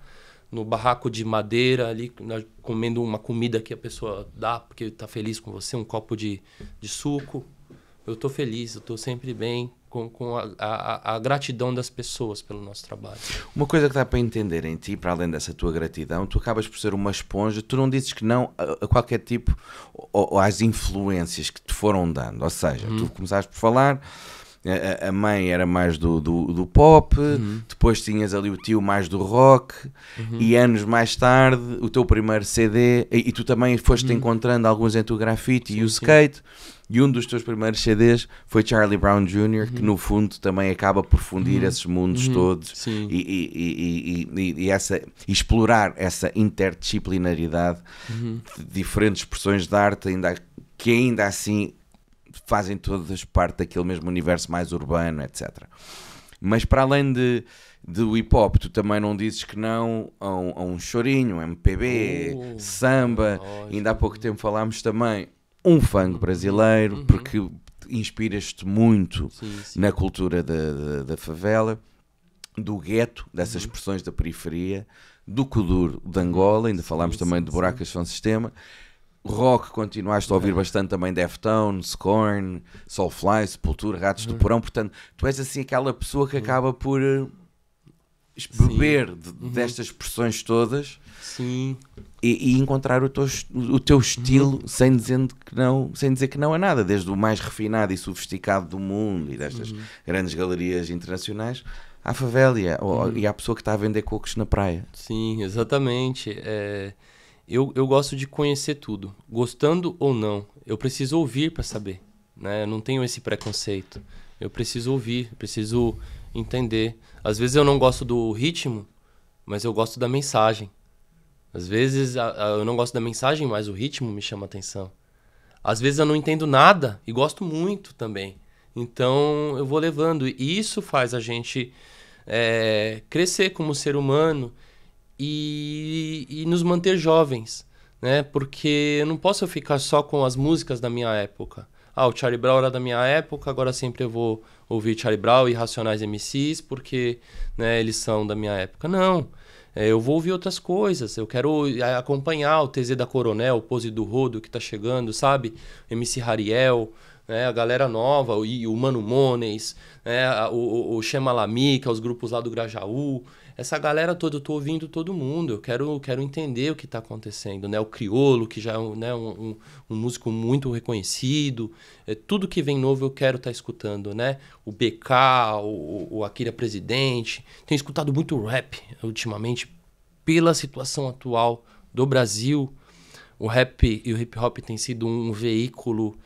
no barraco de madeira ali, comendo uma comida que a pessoa dá porque está feliz com você, um copo de, de suco. Eu estou feliz, eu estou sempre bem, com, com a, a, a, gratidão das pessoas pelo nosso trabalho. Uma coisa que dá para entender em ti, para além dessa tua gratidão, tu acabas por ser uma esponja, tu não dizes que não a, a qualquer tipo ou, ou, às influências que te foram dando. Ou seja, hum. tu começaste por falar a, a mãe era mais do, do, do pop, uhum. depois tinhas ali o tio mais do rock, uhum. e anos mais tarde o teu primeiro CD, e, e tu também foste uhum. encontrando alguns entre o grafite e o skate. Sim. E um dos teus primeiros CDs foi Charlie Brown Jr., que uhum. no fundo também acaba por fundir uhum. esses mundos uhum. todos e, e, e, e, essa, explorar essa interdisciplinaridade de diferentes expressões de arte, ainda, que ainda assim fazem todas parte daquele mesmo universo mais urbano, etc. Mas para além de, do hip hop, tu também não dizes que não a um, a um chorinho, MPB, uh, samba. Oh, Ainda há pouco tempo falámos também um fango brasileiro, uhum. porque inspiras-te muito sim, sim. na cultura da, da, da, favela, do gueto, dessas uhum. expressões da periferia, do Kuduro de Angola. Ainda falámos sim, também de Buracas São Sistema. Rock continuaste a ouvir é. bastante também Deftones, Korn, Soulfly, Sepultura, Ratos do uhum. Porão. Portanto, tu és assim aquela pessoa que uhum. acaba por eh, beber de, uhum. destas pressões todas e, e, encontrar o teu, o teu uhum. estilo uhum. sem, dizendo que não, sem dizer que não é nada, desde o mais refinado e sofisticado do mundo e destas uhum. grandes galerias internacionais à favela ou, e à pessoa que está a vender cocos na praia. Sim, exatamente. É eu, eu gosto de conhecer tudo. Gostando ou não, eu preciso ouvir para saber. Né? Eu não tenho esse preconceito. Eu preciso ouvir, preciso entender. Às vezes eu não gosto do ritmo, mas eu gosto da mensagem. Às vezes a, a, eu não gosto da mensagem, mas o ritmo me chama atenção. Às vezes eu não entendo nada e gosto muito também. Então eu vou levando. E isso faz a gente é, crescer como ser humano e, e nos manter jovens, né? Porque eu não posso ficar só com as músicas da minha época. Ah, o Charlie Brown era da minha época, agora sempre eu vou ouvir Charlie Brown e Racionais MCs porque né, eles são da minha época. Não, é, eu vou ouvir outras coisas. Eu quero é, acompanhar o TZ da Coronel, o Pose do Rodo que tá chegando, sabe? MC Rariel, né, a galera nova, o, o Mano Mones, né, o, o Xemalamica, é os grupos lá do Grajaú. Essa galera toda, eu tô ouvindo todo mundo, eu quero, quero entender o que está acontecendo, né? O Criolo, que já é um, né, um, um músico muito reconhecido, é, tudo que vem novo eu quero estar tá escutando, né? O BK, o, o Akira Presidente, tenho escutado muito rap ultimamente pela situação atual do Brasil, o rap e o hip hop tem sido um veículo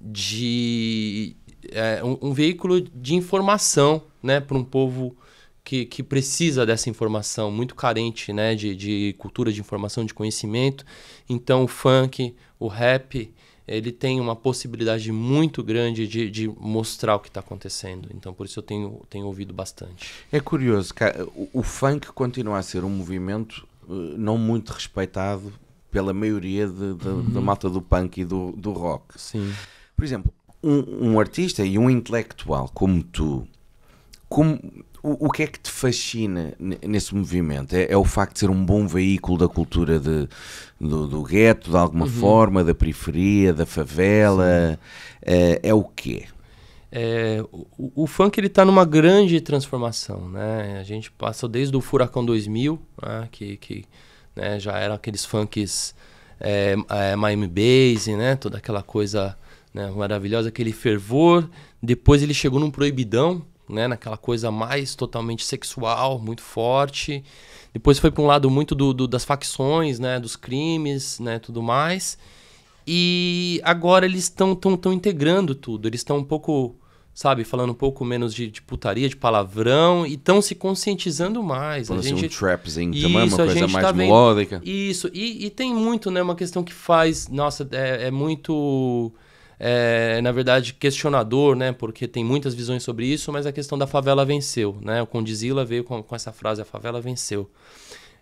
de é, um, um, veículo de informação né, para um povo que, que precisa dessa informação, muito carente né, de, de cultura, de informação, de conhecimento. Então, o funk, o rap, ele tem uma possibilidade muito grande de, de mostrar o que está acontecendo. Então, por isso eu tenho, tenho ouvido bastante. É curioso, cara, o, o, funk continua a ser um movimento uh, não muito respeitado pela maioria de, de, uhum. da malta do punk e do, do rock. Sim. Por exemplo, um, um artista e um intelectual como tu, como, o, o que é que te fascina nesse movimento? É, é, o facto de ser um bom veículo da cultura de, do, do gueto, de alguma uhum. forma, da periferia, da favela? É, é, o quê? É, o, o, funk ele está numa grande transformação, né? A gente passa desde o Furacão 2000, né? que, que né? já era aqueles funks é, Miami Base, né? Toda aquela coisa né, maravilhosa, aquele fervor. Depois ele chegou num proibidão, né, naquela coisa mais totalmente sexual, muito forte. Depois foi para um lado muito do, do, das facções, né, dos crimes, né, tudo mais. E agora eles estão tão, tão integrando tudo. Eles estão um pouco, sabe, falando um pouco menos de, de putaria, de palavrão e estão se conscientizando mais. Falando a assim, gente, um trapzinho isso, também, uma coisa mais tá melódica. Isso, e, e, tem muito, né, uma questão que faz, nossa, é, é muito é, na verdade, questionador, né? Porque tem muitas visões sobre isso, mas a questão da favela venceu, né? O Condizila veio com, com essa frase, a favela venceu.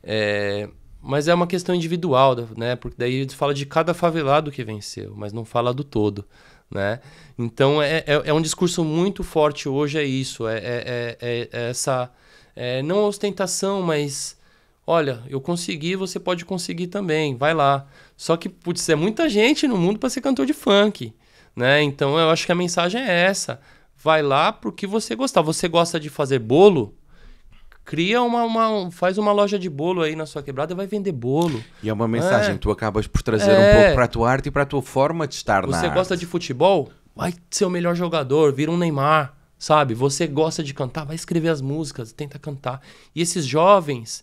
É, mas é uma questão individual, né? Porque daí ele fala de cada favelado que venceu, mas não fala do todo, né? Então é, é, é um discurso muito forte hoje, é isso, é, é essa não ostentação, mas olha, eu consegui, você pode conseguir também, vai lá. Só que putz, é muita gente no mundo para ser cantor de funk. Né? Então eu acho que a mensagem é essa. Vai lá porque você gostar. Você gosta de fazer bolo? Cria uma, uma, Faz uma loja de bolo aí na sua quebrada e vai vender bolo. E é uma mensagem. É. Tu acabas por trazer é. um pouco para a tua arte e para a tua forma de estar você na Você gosta arte. de futebol? Vai ser o melhor jogador, vira um Neymar, sabe? Você gosta de cantar? Vai escrever as músicas, tenta cantar. E esses jovens,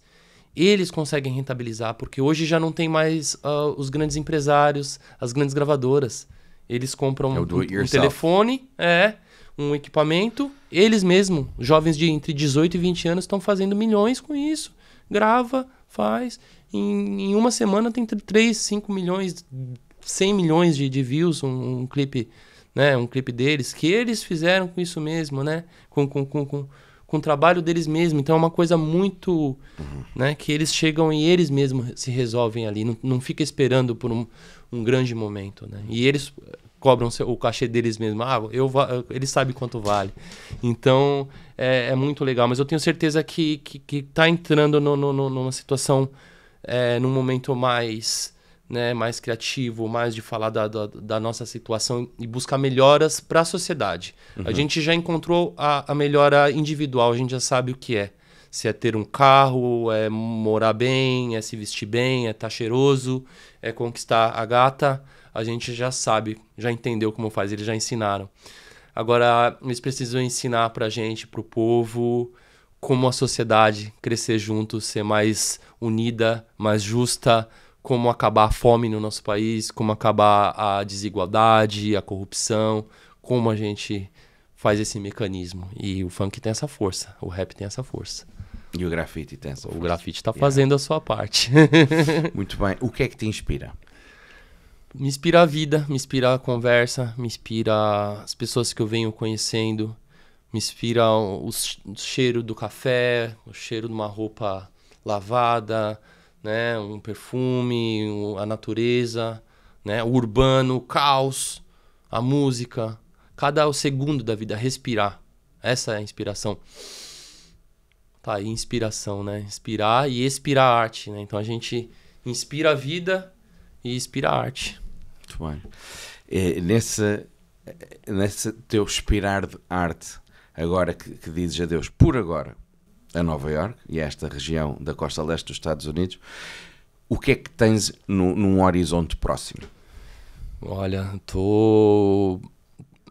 eles conseguem rentabilizar, porque hoje já não tem mais uh, os grandes empresários, as grandes gravadoras. Eles compram é um, um telefone, é, um equipamento. Eles mesmos, jovens de entre 18 e 20 anos, estão fazendo milhões com isso. Grava, faz. Em, em uma semana tem 3, 5 milhões, 100 milhões de, de views, um, um clipe né, um clipe deles, que eles fizeram com isso mesmo, né, com, com, com, com, com o trabalho deles mesmo. Então é uma coisa muito, uhum. né, que eles chegam e eles mesmos se resolvem ali, não, não fica esperando por um, um grande momento, né? E eles cobram o cachê deles mesmo. Ah, eu eles sabem quanto vale. Então é, é, muito legal. Mas eu tenho certeza que que, que tá entrando no, no, numa situação, é, num momento mais né, mais criativo, mais de falar da, da, da nossa situação e buscar melhoras para a sociedade. Uhum. A gente já encontrou a, a melhora individual, a gente já sabe o que é se é ter um carro, é morar bem, é se vestir bem, é estar tá cheiroso, é conquistar a gata, a gente já sabe, já entendeu como faz, eles já ensinaram. Agora, eles precisam ensinar para a gente, para o povo, como a sociedade crescer junto, ser mais unida, mais justa, como acabar a fome no nosso país, como acabar a desigualdade, a corrupção, como a gente faz esse mecanismo. E o funk tem essa força, o rap tem essa força. E o grafite tem essa O grafite está fazendo yeah. a sua parte. [LAUGHS] Muito bem. O que é que te inspira? Me inspira a vida, me inspira a conversa, me inspira as pessoas que eu venho conhecendo, me inspira o cheiro do café, o cheiro de uma roupa lavada, né, um perfume, a natureza, né, o urbano, o caos, a música, cada segundo da vida respirar. Essa é a inspiração. Tá aí inspiração, né? Inspirar e expirar arte, né? Então a gente inspira a vida e inspira a arte. Muito bem. É, nessa, teu expirar de arte, agora que, que dizes adeus por agora a Nova York e a esta região da costa leste dos Estados Unidos, o que é que tens no, num horizonte próximo? Olha, tô.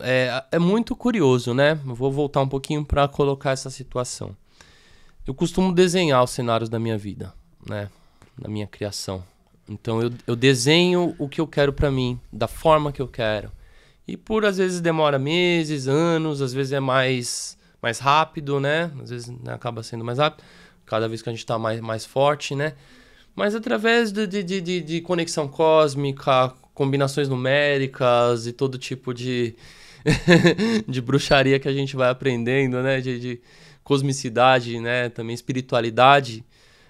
É, é muito curioso, né? Vou voltar um pouquinho para colocar essa situação. Eu costumo desenhar os cenários da minha vida, né? Da minha criação. Então eu, eu desenho o que eu quero para mim, da forma que eu quero. E por às vezes demora meses, anos, às vezes é mais mais rápido, né? Às vezes né, acaba sendo mais rápido, cada vez que a gente tá mais, mais forte, né? Mas através de, de, de, de conexão cósmica, combinações numéricas e todo tipo de, [LAUGHS] de bruxaria que a gente vai aprendendo, né? de, de cosmicidade, né, também espiritualidade,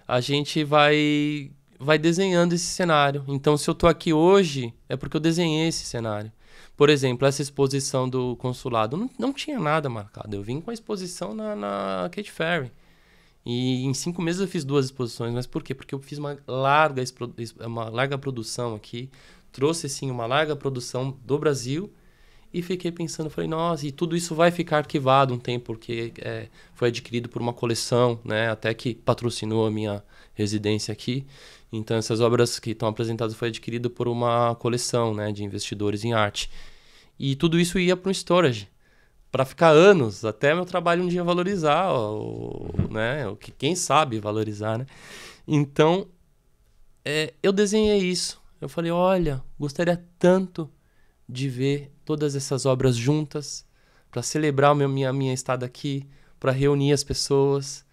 a gente vai vai desenhando esse cenário. Então, se eu estou aqui hoje, é porque eu desenhei esse cenário. Por exemplo, essa exposição do consulado não, não tinha nada marcado. Eu vim com a exposição na, na Kate Ferry. E em cinco meses eu fiz duas exposições. Mas por quê? Porque eu fiz uma larga, uma larga produção aqui. Trouxe, sim, uma larga produção do Brasil e fiquei pensando, falei, nossa, e tudo isso vai ficar arquivado um tempo, porque é, foi adquirido por uma coleção, né? Até que patrocinou a minha residência aqui. Então, essas obras que estão apresentadas foi adquirido por uma coleção, né? De investidores em arte. E tudo isso ia para um storage, para ficar anos, até meu trabalho um dia valorizar, ou, uhum. né? O que quem sabe valorizar, né? Então, é, eu desenhei isso. Eu falei, olha, gostaria tanto de ver todas essas obras juntas, para celebrar a minha, minha estada aqui, para reunir as pessoas,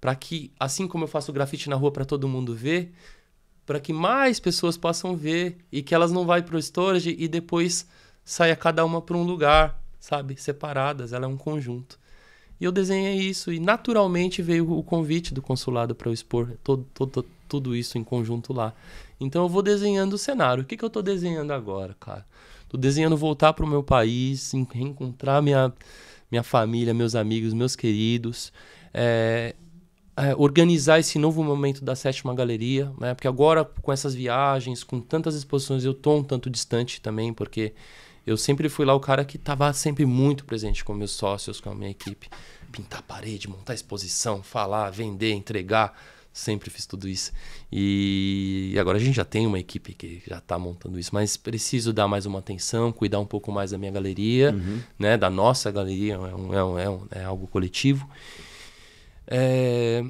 para que, assim como eu faço grafite na rua para todo mundo ver, para que mais pessoas possam ver e que elas não vá para o storage e depois saia cada uma para um lugar, sabe? Separadas, ela é um conjunto. E eu desenhei isso e naturalmente veio o convite do consulado para eu expor todo, todo, tudo isso em conjunto lá. Então eu vou desenhando o cenário. O que, que eu estou desenhando agora, cara? Tô desenhando voltar para o meu país, reencontrar minha, minha família, meus amigos, meus queridos. É, é, organizar esse novo momento da sétima galeria, né? Porque agora com essas viagens, com tantas exposições, eu tô um tanto distante também, porque eu sempre fui lá o cara que estava sempre muito presente com meus sócios, com a minha equipe. Pintar parede, montar exposição, falar, vender, entregar sempre fiz tudo isso. E agora a gente já tem uma equipe que já está montando isso, mas preciso dar mais uma atenção, cuidar um pouco mais da minha galeria, uhum. né, da nossa galeria, é, um, é, um, é, um, é algo coletivo. É,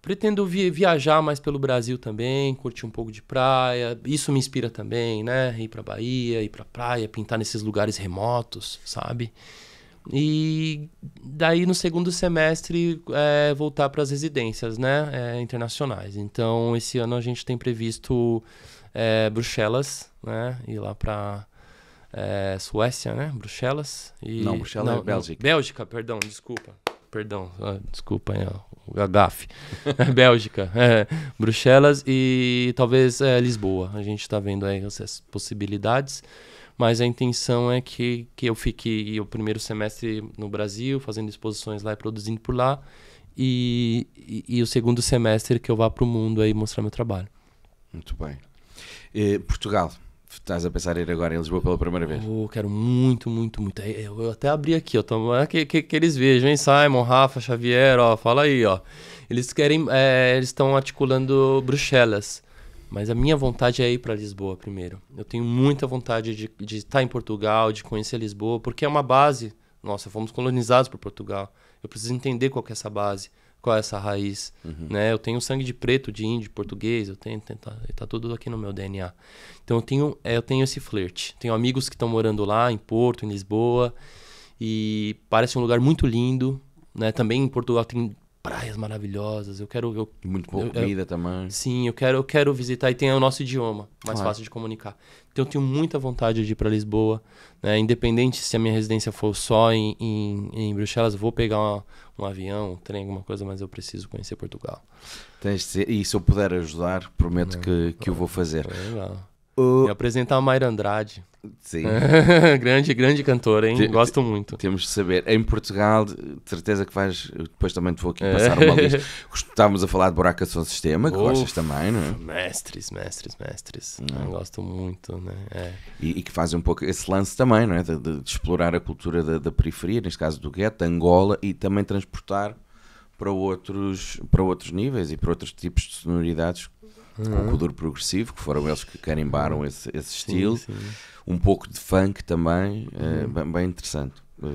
pretendo viajar mais pelo Brasil também, curtir um pouco de praia. Isso me inspira também, né? Ir para Bahia, ir para praia, pintar nesses lugares remotos, sabe? E daí no segundo semestre é, voltar para as residências né, é, internacionais. Então esse ano a gente tem previsto é, Bruxelas, né, ir lá para é, Suécia, né, Bruxelas. E... Não, Bruxelas é não, é Bélgica. Não, Bélgica, perdão, desculpa. Perdão, ah, desculpa aí, o agafe. [LAUGHS] Bélgica, é, Bruxelas e talvez Lisboa. A gente está vendo aí essas possibilidades. Mas a intenção é que, que eu fique o primeiro semestre no Brasil, fazendo exposições lá e produzindo por lá. E, e, e o segundo semestre que eu vá para o mundo aí mostrar meu trabalho. Muito bem. Eh, Portugal, Estás a pensar em ir agora em Lisboa pela primeira vez? Oh, quero muito, muito, muito. É, eu, eu até abri aqui, eu Tô, é que, que, que, eles vejam, hein? Simon, Rafa, Xavier, ó. Fala aí, ó. Eles querem. É, eles estão articulando Bruxelas. Mas a minha vontade é ir para Lisboa primeiro. Eu tenho muita vontade de, de estar tá em Portugal, de conhecer Lisboa, porque é uma base. Nossa, fomos colonizados por Portugal. Eu preciso entender qual é essa base, qual é essa raiz. Uhum. Né? Eu tenho sangue de preto, de índio, de português. Eu tenho, tem, tá, tá, tudo aqui no meu DNA. Então eu tenho, é, eu tenho esse flerte. Tenho amigos que estão morando lá em Porto, em Lisboa, e parece um lugar muito lindo. Né? Também em Portugal tem praias maravilhosas. Eu quero. Eu, Muito boa comida também. Sim, eu quero, eu quero visitar. E tem o nosso idioma, mais ah, fácil de comunicar. Então eu tenho muita vontade de ir para Lisboa. Né? Independente se a minha residência for só em, em, em Bruxelas, vou pegar uma, um avião, um trem, alguma coisa, mas eu preciso conhecer Portugal. Tens de ser, e se eu puder ajudar, prometo é, que, que é, eu vou fazer. É legal. E apresentar a Mayra Andrade. Sim. [LAUGHS] grande, grande cantora, hein? Gosto muito. Temos de saber. Em Portugal, de certeza que vais. Depois também te vou aqui é. passar uma lista. [LAUGHS] Estávamos a falar de Buraca Som Sistema, que Uf, gostas também, não é? Mestres, mestres, mestres. Não. É? Gosto muito, né? É. E, e, que fazem um pouco esse lance também, não é? De, de, de explorar a cultura da, da, periferia, neste caso do gueto, Angola, e também transportar para outros, para outros níveis e para outros tipos de sonoridades uhum. com Progressivo, que foram eles que carimbaram uhum. esse, esse estilo. Sim, sim. Um pouco de funk também, eh, uhum. bem, interessante. Eh,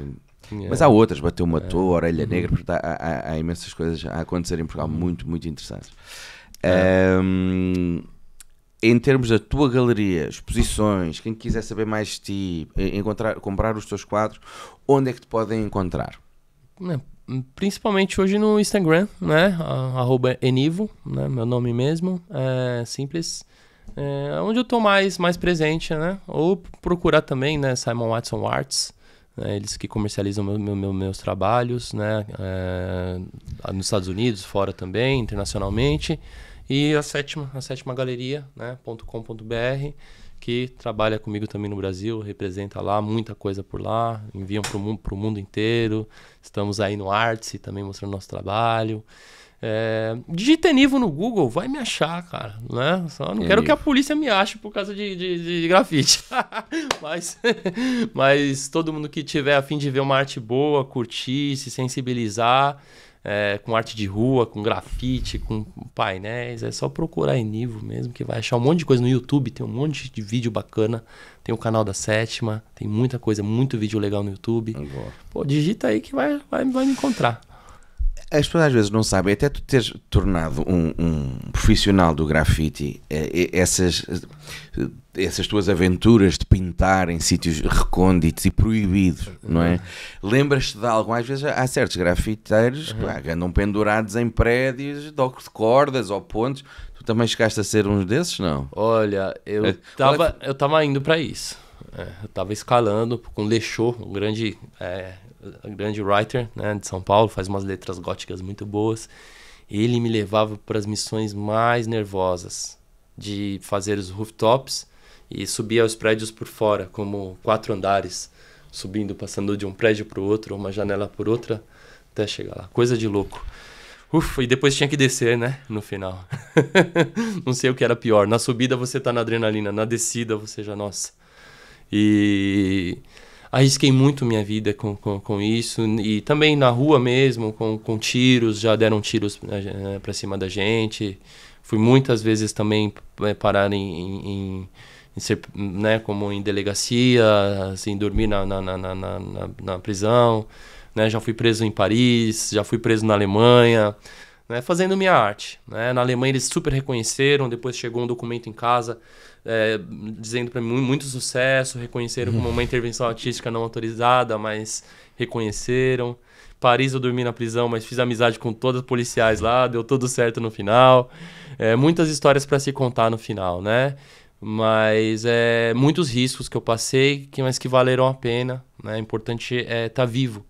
yeah. Mas há outras, Bateu uma yeah. É. toa, Orelha uhum. Negra, porque há, há, há, imensas coisas a acontecer em Portugal uhum. muito, muito interessantes. Um, é. em termos da tua galeria, exposições, quem quiser saber mais de ti, encontrar, comprar os teus quadros, onde é que te podem encontrar? principalmente hoje no Instagram, né? Arroba Enivo, né? Meu nome mesmo, é simples. É onde eu tô mais, mais presente, né? Ou procurar também, né? Simon Watson Arts, né? eles que comercializam meu, meu, meus trabalhos, né? É, nos Estados Unidos, fora também, internacionalmente. E a sétima, a sétima galeria, né? .com.br trabalha comigo também no Brasil, representa lá muita coisa por lá, enviam para o mundo, mundo inteiro. Estamos aí no Arts também mostrando nosso trabalho. É, digita no Google, vai me achar, cara. Né? Só não quero que a polícia me ache por causa de, de, de grafite. [LAUGHS] mas, mas todo mundo que tiver a fim de ver uma arte boa, curtir, se sensibilizar, é, com arte de rua, com grafite, com painéis. É só procurar em Nivo mesmo, que vai achar um monte de coisa no YouTube. Tem um monte de vídeo bacana. Tem o canal da Sétima, tem muita coisa, muito vídeo legal no YouTube. Agora. Pô, digita aí que vai, vai, vai me encontrar. As pessoas às vezes não sabem, até tu teres tornado um, um profissional do grafite, eh, essas, eh, essas tuas aventuras de pintar em sítios recônditos e proibidos, não é? Lembras-te de algo? Às vezes há certos grafiteiros uhum. que andam pendurados em prédios, de cordas ou pontes. Tu também chegaste a ser um desses, não? Olha, eu estava eh, é, eu indo para isso. É, eu estava escalando com Lechô, um grande é, grande writer né, de São Paulo, faz umas letras góticas muito boas. Ele me levava para as missões mais nervosas, de fazer os rooftops e subir aos prédios por fora, como quatro andares, subindo, passando de um prédio para o outro, uma janela por outra, até chegar lá. Coisa de louco. Ufa, e depois tinha que descer, né? No final. [LAUGHS] não sei o que era pior. Na subida você tá na adrenalina, na descida você já, nossa. E arrisquei muito minha vida com, com, com, isso e também na rua mesmo com, com tiros já deram tiros né, né, para cima da gente fui muitas vezes também é, parar em, em, em, ser né como em delegacia assim dormir na na, na, na, na, na prisão né já fui preso em Paris já fui preso na Alemanha né, fazendo minha arte né na Alemanha eles super reconheceram depois chegou um documento em casa é, dizendo para mim muito sucesso, reconheceram como uma uhum. intervenção artística não autorizada, mas reconheceram. Paris eu dormi na prisão, mas fiz amizade com todos os policiais lá, deu tudo certo no final. É, muitas histórias para se contar no final, né? Mas é, muitos riscos que eu passei, que, mas que valeram a pena. Né? É importante estar é, tá vivo,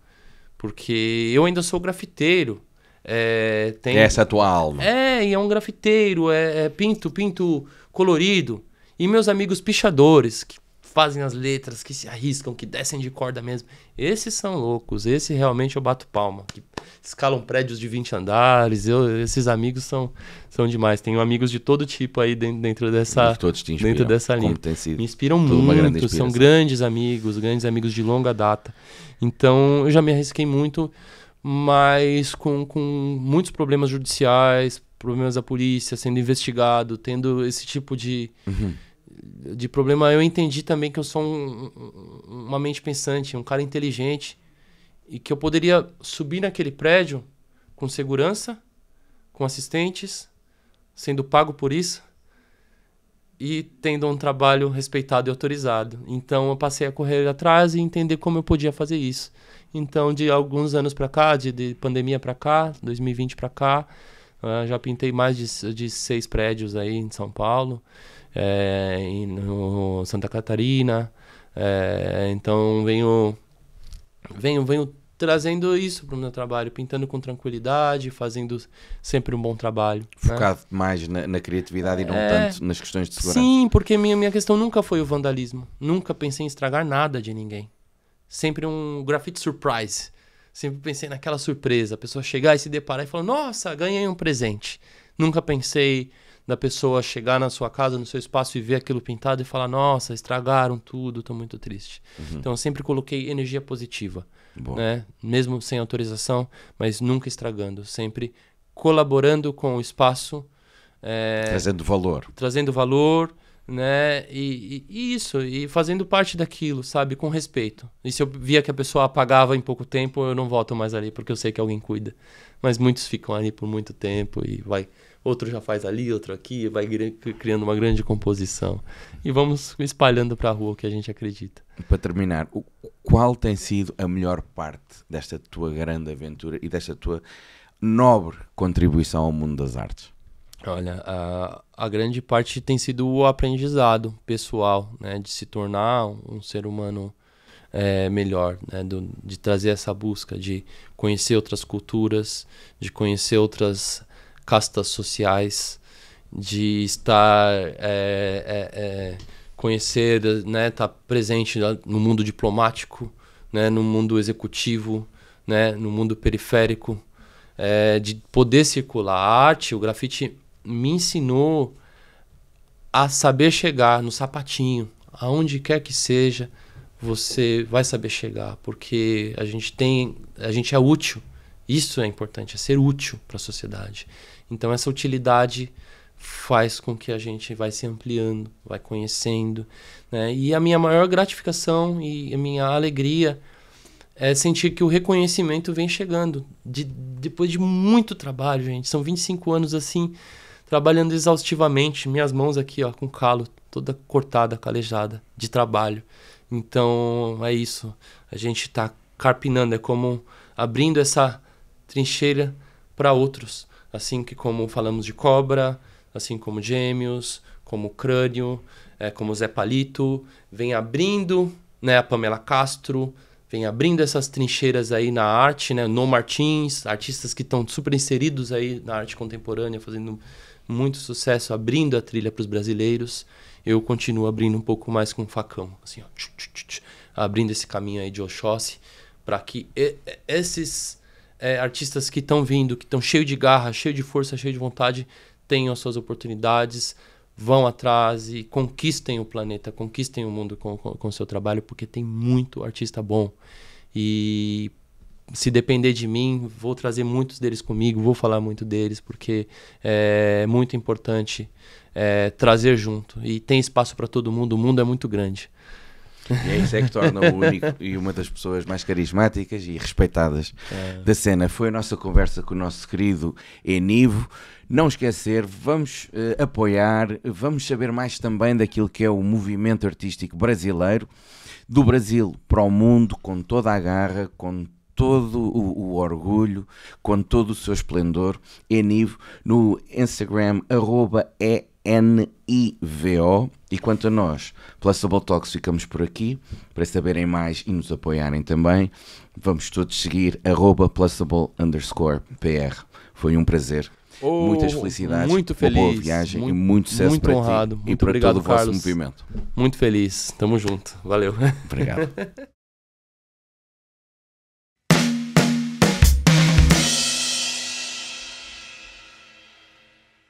porque eu ainda sou grafiteiro. É, tem... Essa é a tua alma. É, e é um grafiteiro, é, é pinto, pinto colorido. E meus amigos pichadores, que fazem as letras, que se arriscam, que descem de corda mesmo. Esses são loucos, esse realmente eu bato palma. Que escalam prédios de 20 andares, eu, esses amigos são, são demais. Tenho amigos de todo tipo aí dentro, dentro dessa, todos te dentro dessa linha. Me inspiram muito, grande são grandes amigos, grandes amigos de longa data. Então eu já me arrisquei muito, mas com, com muitos problemas judiciais, problemas da polícia, sendo investigado, tendo esse tipo de. Uhum de problema, eu entendi também que eu sou um, uma mente pensante, um cara inteligente e que eu poderia subir naquele prédio com segurança, com assistentes, sendo pago por isso e tendo um trabalho respeitado e autorizado. Então eu passei a correr atrás e entender como eu podia fazer isso. Então de alguns anos para cá, de, de pandemia para cá, 2020 para cá, uh, já pintei mais de, de seis prédios aí em São Paulo é, Santa Catarina. É, então venho, venho, venho trazendo isso para o meu trabalho, pintando com tranquilidade, fazendo sempre um bom trabalho. Né? Focado né? mais na, na, criatividade e não é. tanto nas questões de segurança. Sim, porque minha, minha questão nunca foi o vandalismo. Nunca pensei em estragar nada de ninguém. Sempre um grafite surprise. Sempre pensei naquela surpresa, a pessoa chegar e se deparar e falar: Nossa, ganhei um presente. Nunca pensei da pessoa chegar na sua casa, no seu espaço e ver aquilo pintado e falar: nossa, estragaram tudo, estou muito triste. Uhum. Então eu sempre coloquei energia positiva, né? mesmo sem autorização, mas nunca estragando, sempre colaborando com o espaço. É, trazendo valor. Trazendo valor, né? E, e, isso, e fazendo parte daquilo, sabe? Com respeito. E se eu via que a pessoa apagava em pouco tempo, eu não volto mais ali, porque eu sei que alguém cuida. Mas muitos ficam ali por muito tempo e vai outro já faz ali, outro aqui, vai criando uma grande composição. E vamos espalhando para a rua o que a gente acredita. Para terminar, qual tem sido a melhor parte desta tua grande aventura e desta tua nobre contribuição ao mundo das artes? Olha, a, a grande parte tem sido o aprendizado pessoal, né, de se tornar um ser humano é, melhor, né? Do, de trazer essa busca de conhecer outras culturas, de conhecer outras castas sociais, de estar é, é, é, conhecer, né, estar tá presente no mundo diplomático, né, no mundo executivo, né, no mundo periférico, é, de poder circular. A arte, o grafite me ensinou a saber chegar no sapatinho, aonde quer que seja, você vai saber chegar, porque a gente tem, a gente é útil. Isso é importante, é ser útil para a sociedade. Então essa utilidade faz com que a gente vai se ampliando, vai conhecendo, né? E a minha maior gratificação e a minha alegria é sentir que o reconhecimento vem chegando de, depois de muito trabalho, gente. São 25 anos assim, trabalhando exaustivamente, minhas mãos aqui, ó, com calo toda cortada, calejada de trabalho. Então, é isso. A gente está carpinando, é como abrindo essa trincheira para outros assim que como falamos de cobra, assim como gêmeos, como crânio, é, como Zé Palito, vem abrindo, né, a Pamela Castro, vem abrindo essas trincheiras aí na arte, né, No Martins, artistas que estão super inseridos aí na arte contemporânea, fazendo muito sucesso, abrindo a trilha para os brasileiros. Eu continuo abrindo um pouco mais com o facão, assim, ó, tch, tch, tch, abrindo esse caminho aí de Oxóssi para que esses é, artistas que estão vindo, que estão cheios de garra, cheio de força, cheio de vontade, tenham as suas oportunidades, vão atrás e conquistem o planeta, conquistem o mundo com, com, seu trabalho, porque tem muito artista bom. E se depender de mim, vou trazer muitos deles comigo, vou falar muito deles, porque é muito importante é, trazer junto. E tem espaço para todo mundo, o mundo é muito grande. E é isso é que torna o único e uma das pessoas mais carismáticas e respeitadas é. da cena. Foi a nossa conversa com o nosso querido Enivo. Não esquecer, vamos uh, apoiar, vamos saber mais também daquilo que é o movimento artístico brasileiro, do Brasil para o mundo, com toda a garra, com todo o, o, orgulho, com todo o seu esplendor. Enivo no Instagram, arroba é NIVO. E quanto a nós, Placeable Talks, ficamos por aqui. Para saberem mais e nos apoiarem também, vamos todos seguir PR. Foi um prazer. Oh, Muitas felicidades, muito feliz, boa viagem muito, e muito sucesso muito para honrado, ti muito e para obrigado, todo o vosso Carlos. movimento. Muito feliz, tamo junto, valeu. Obrigado. [LAUGHS]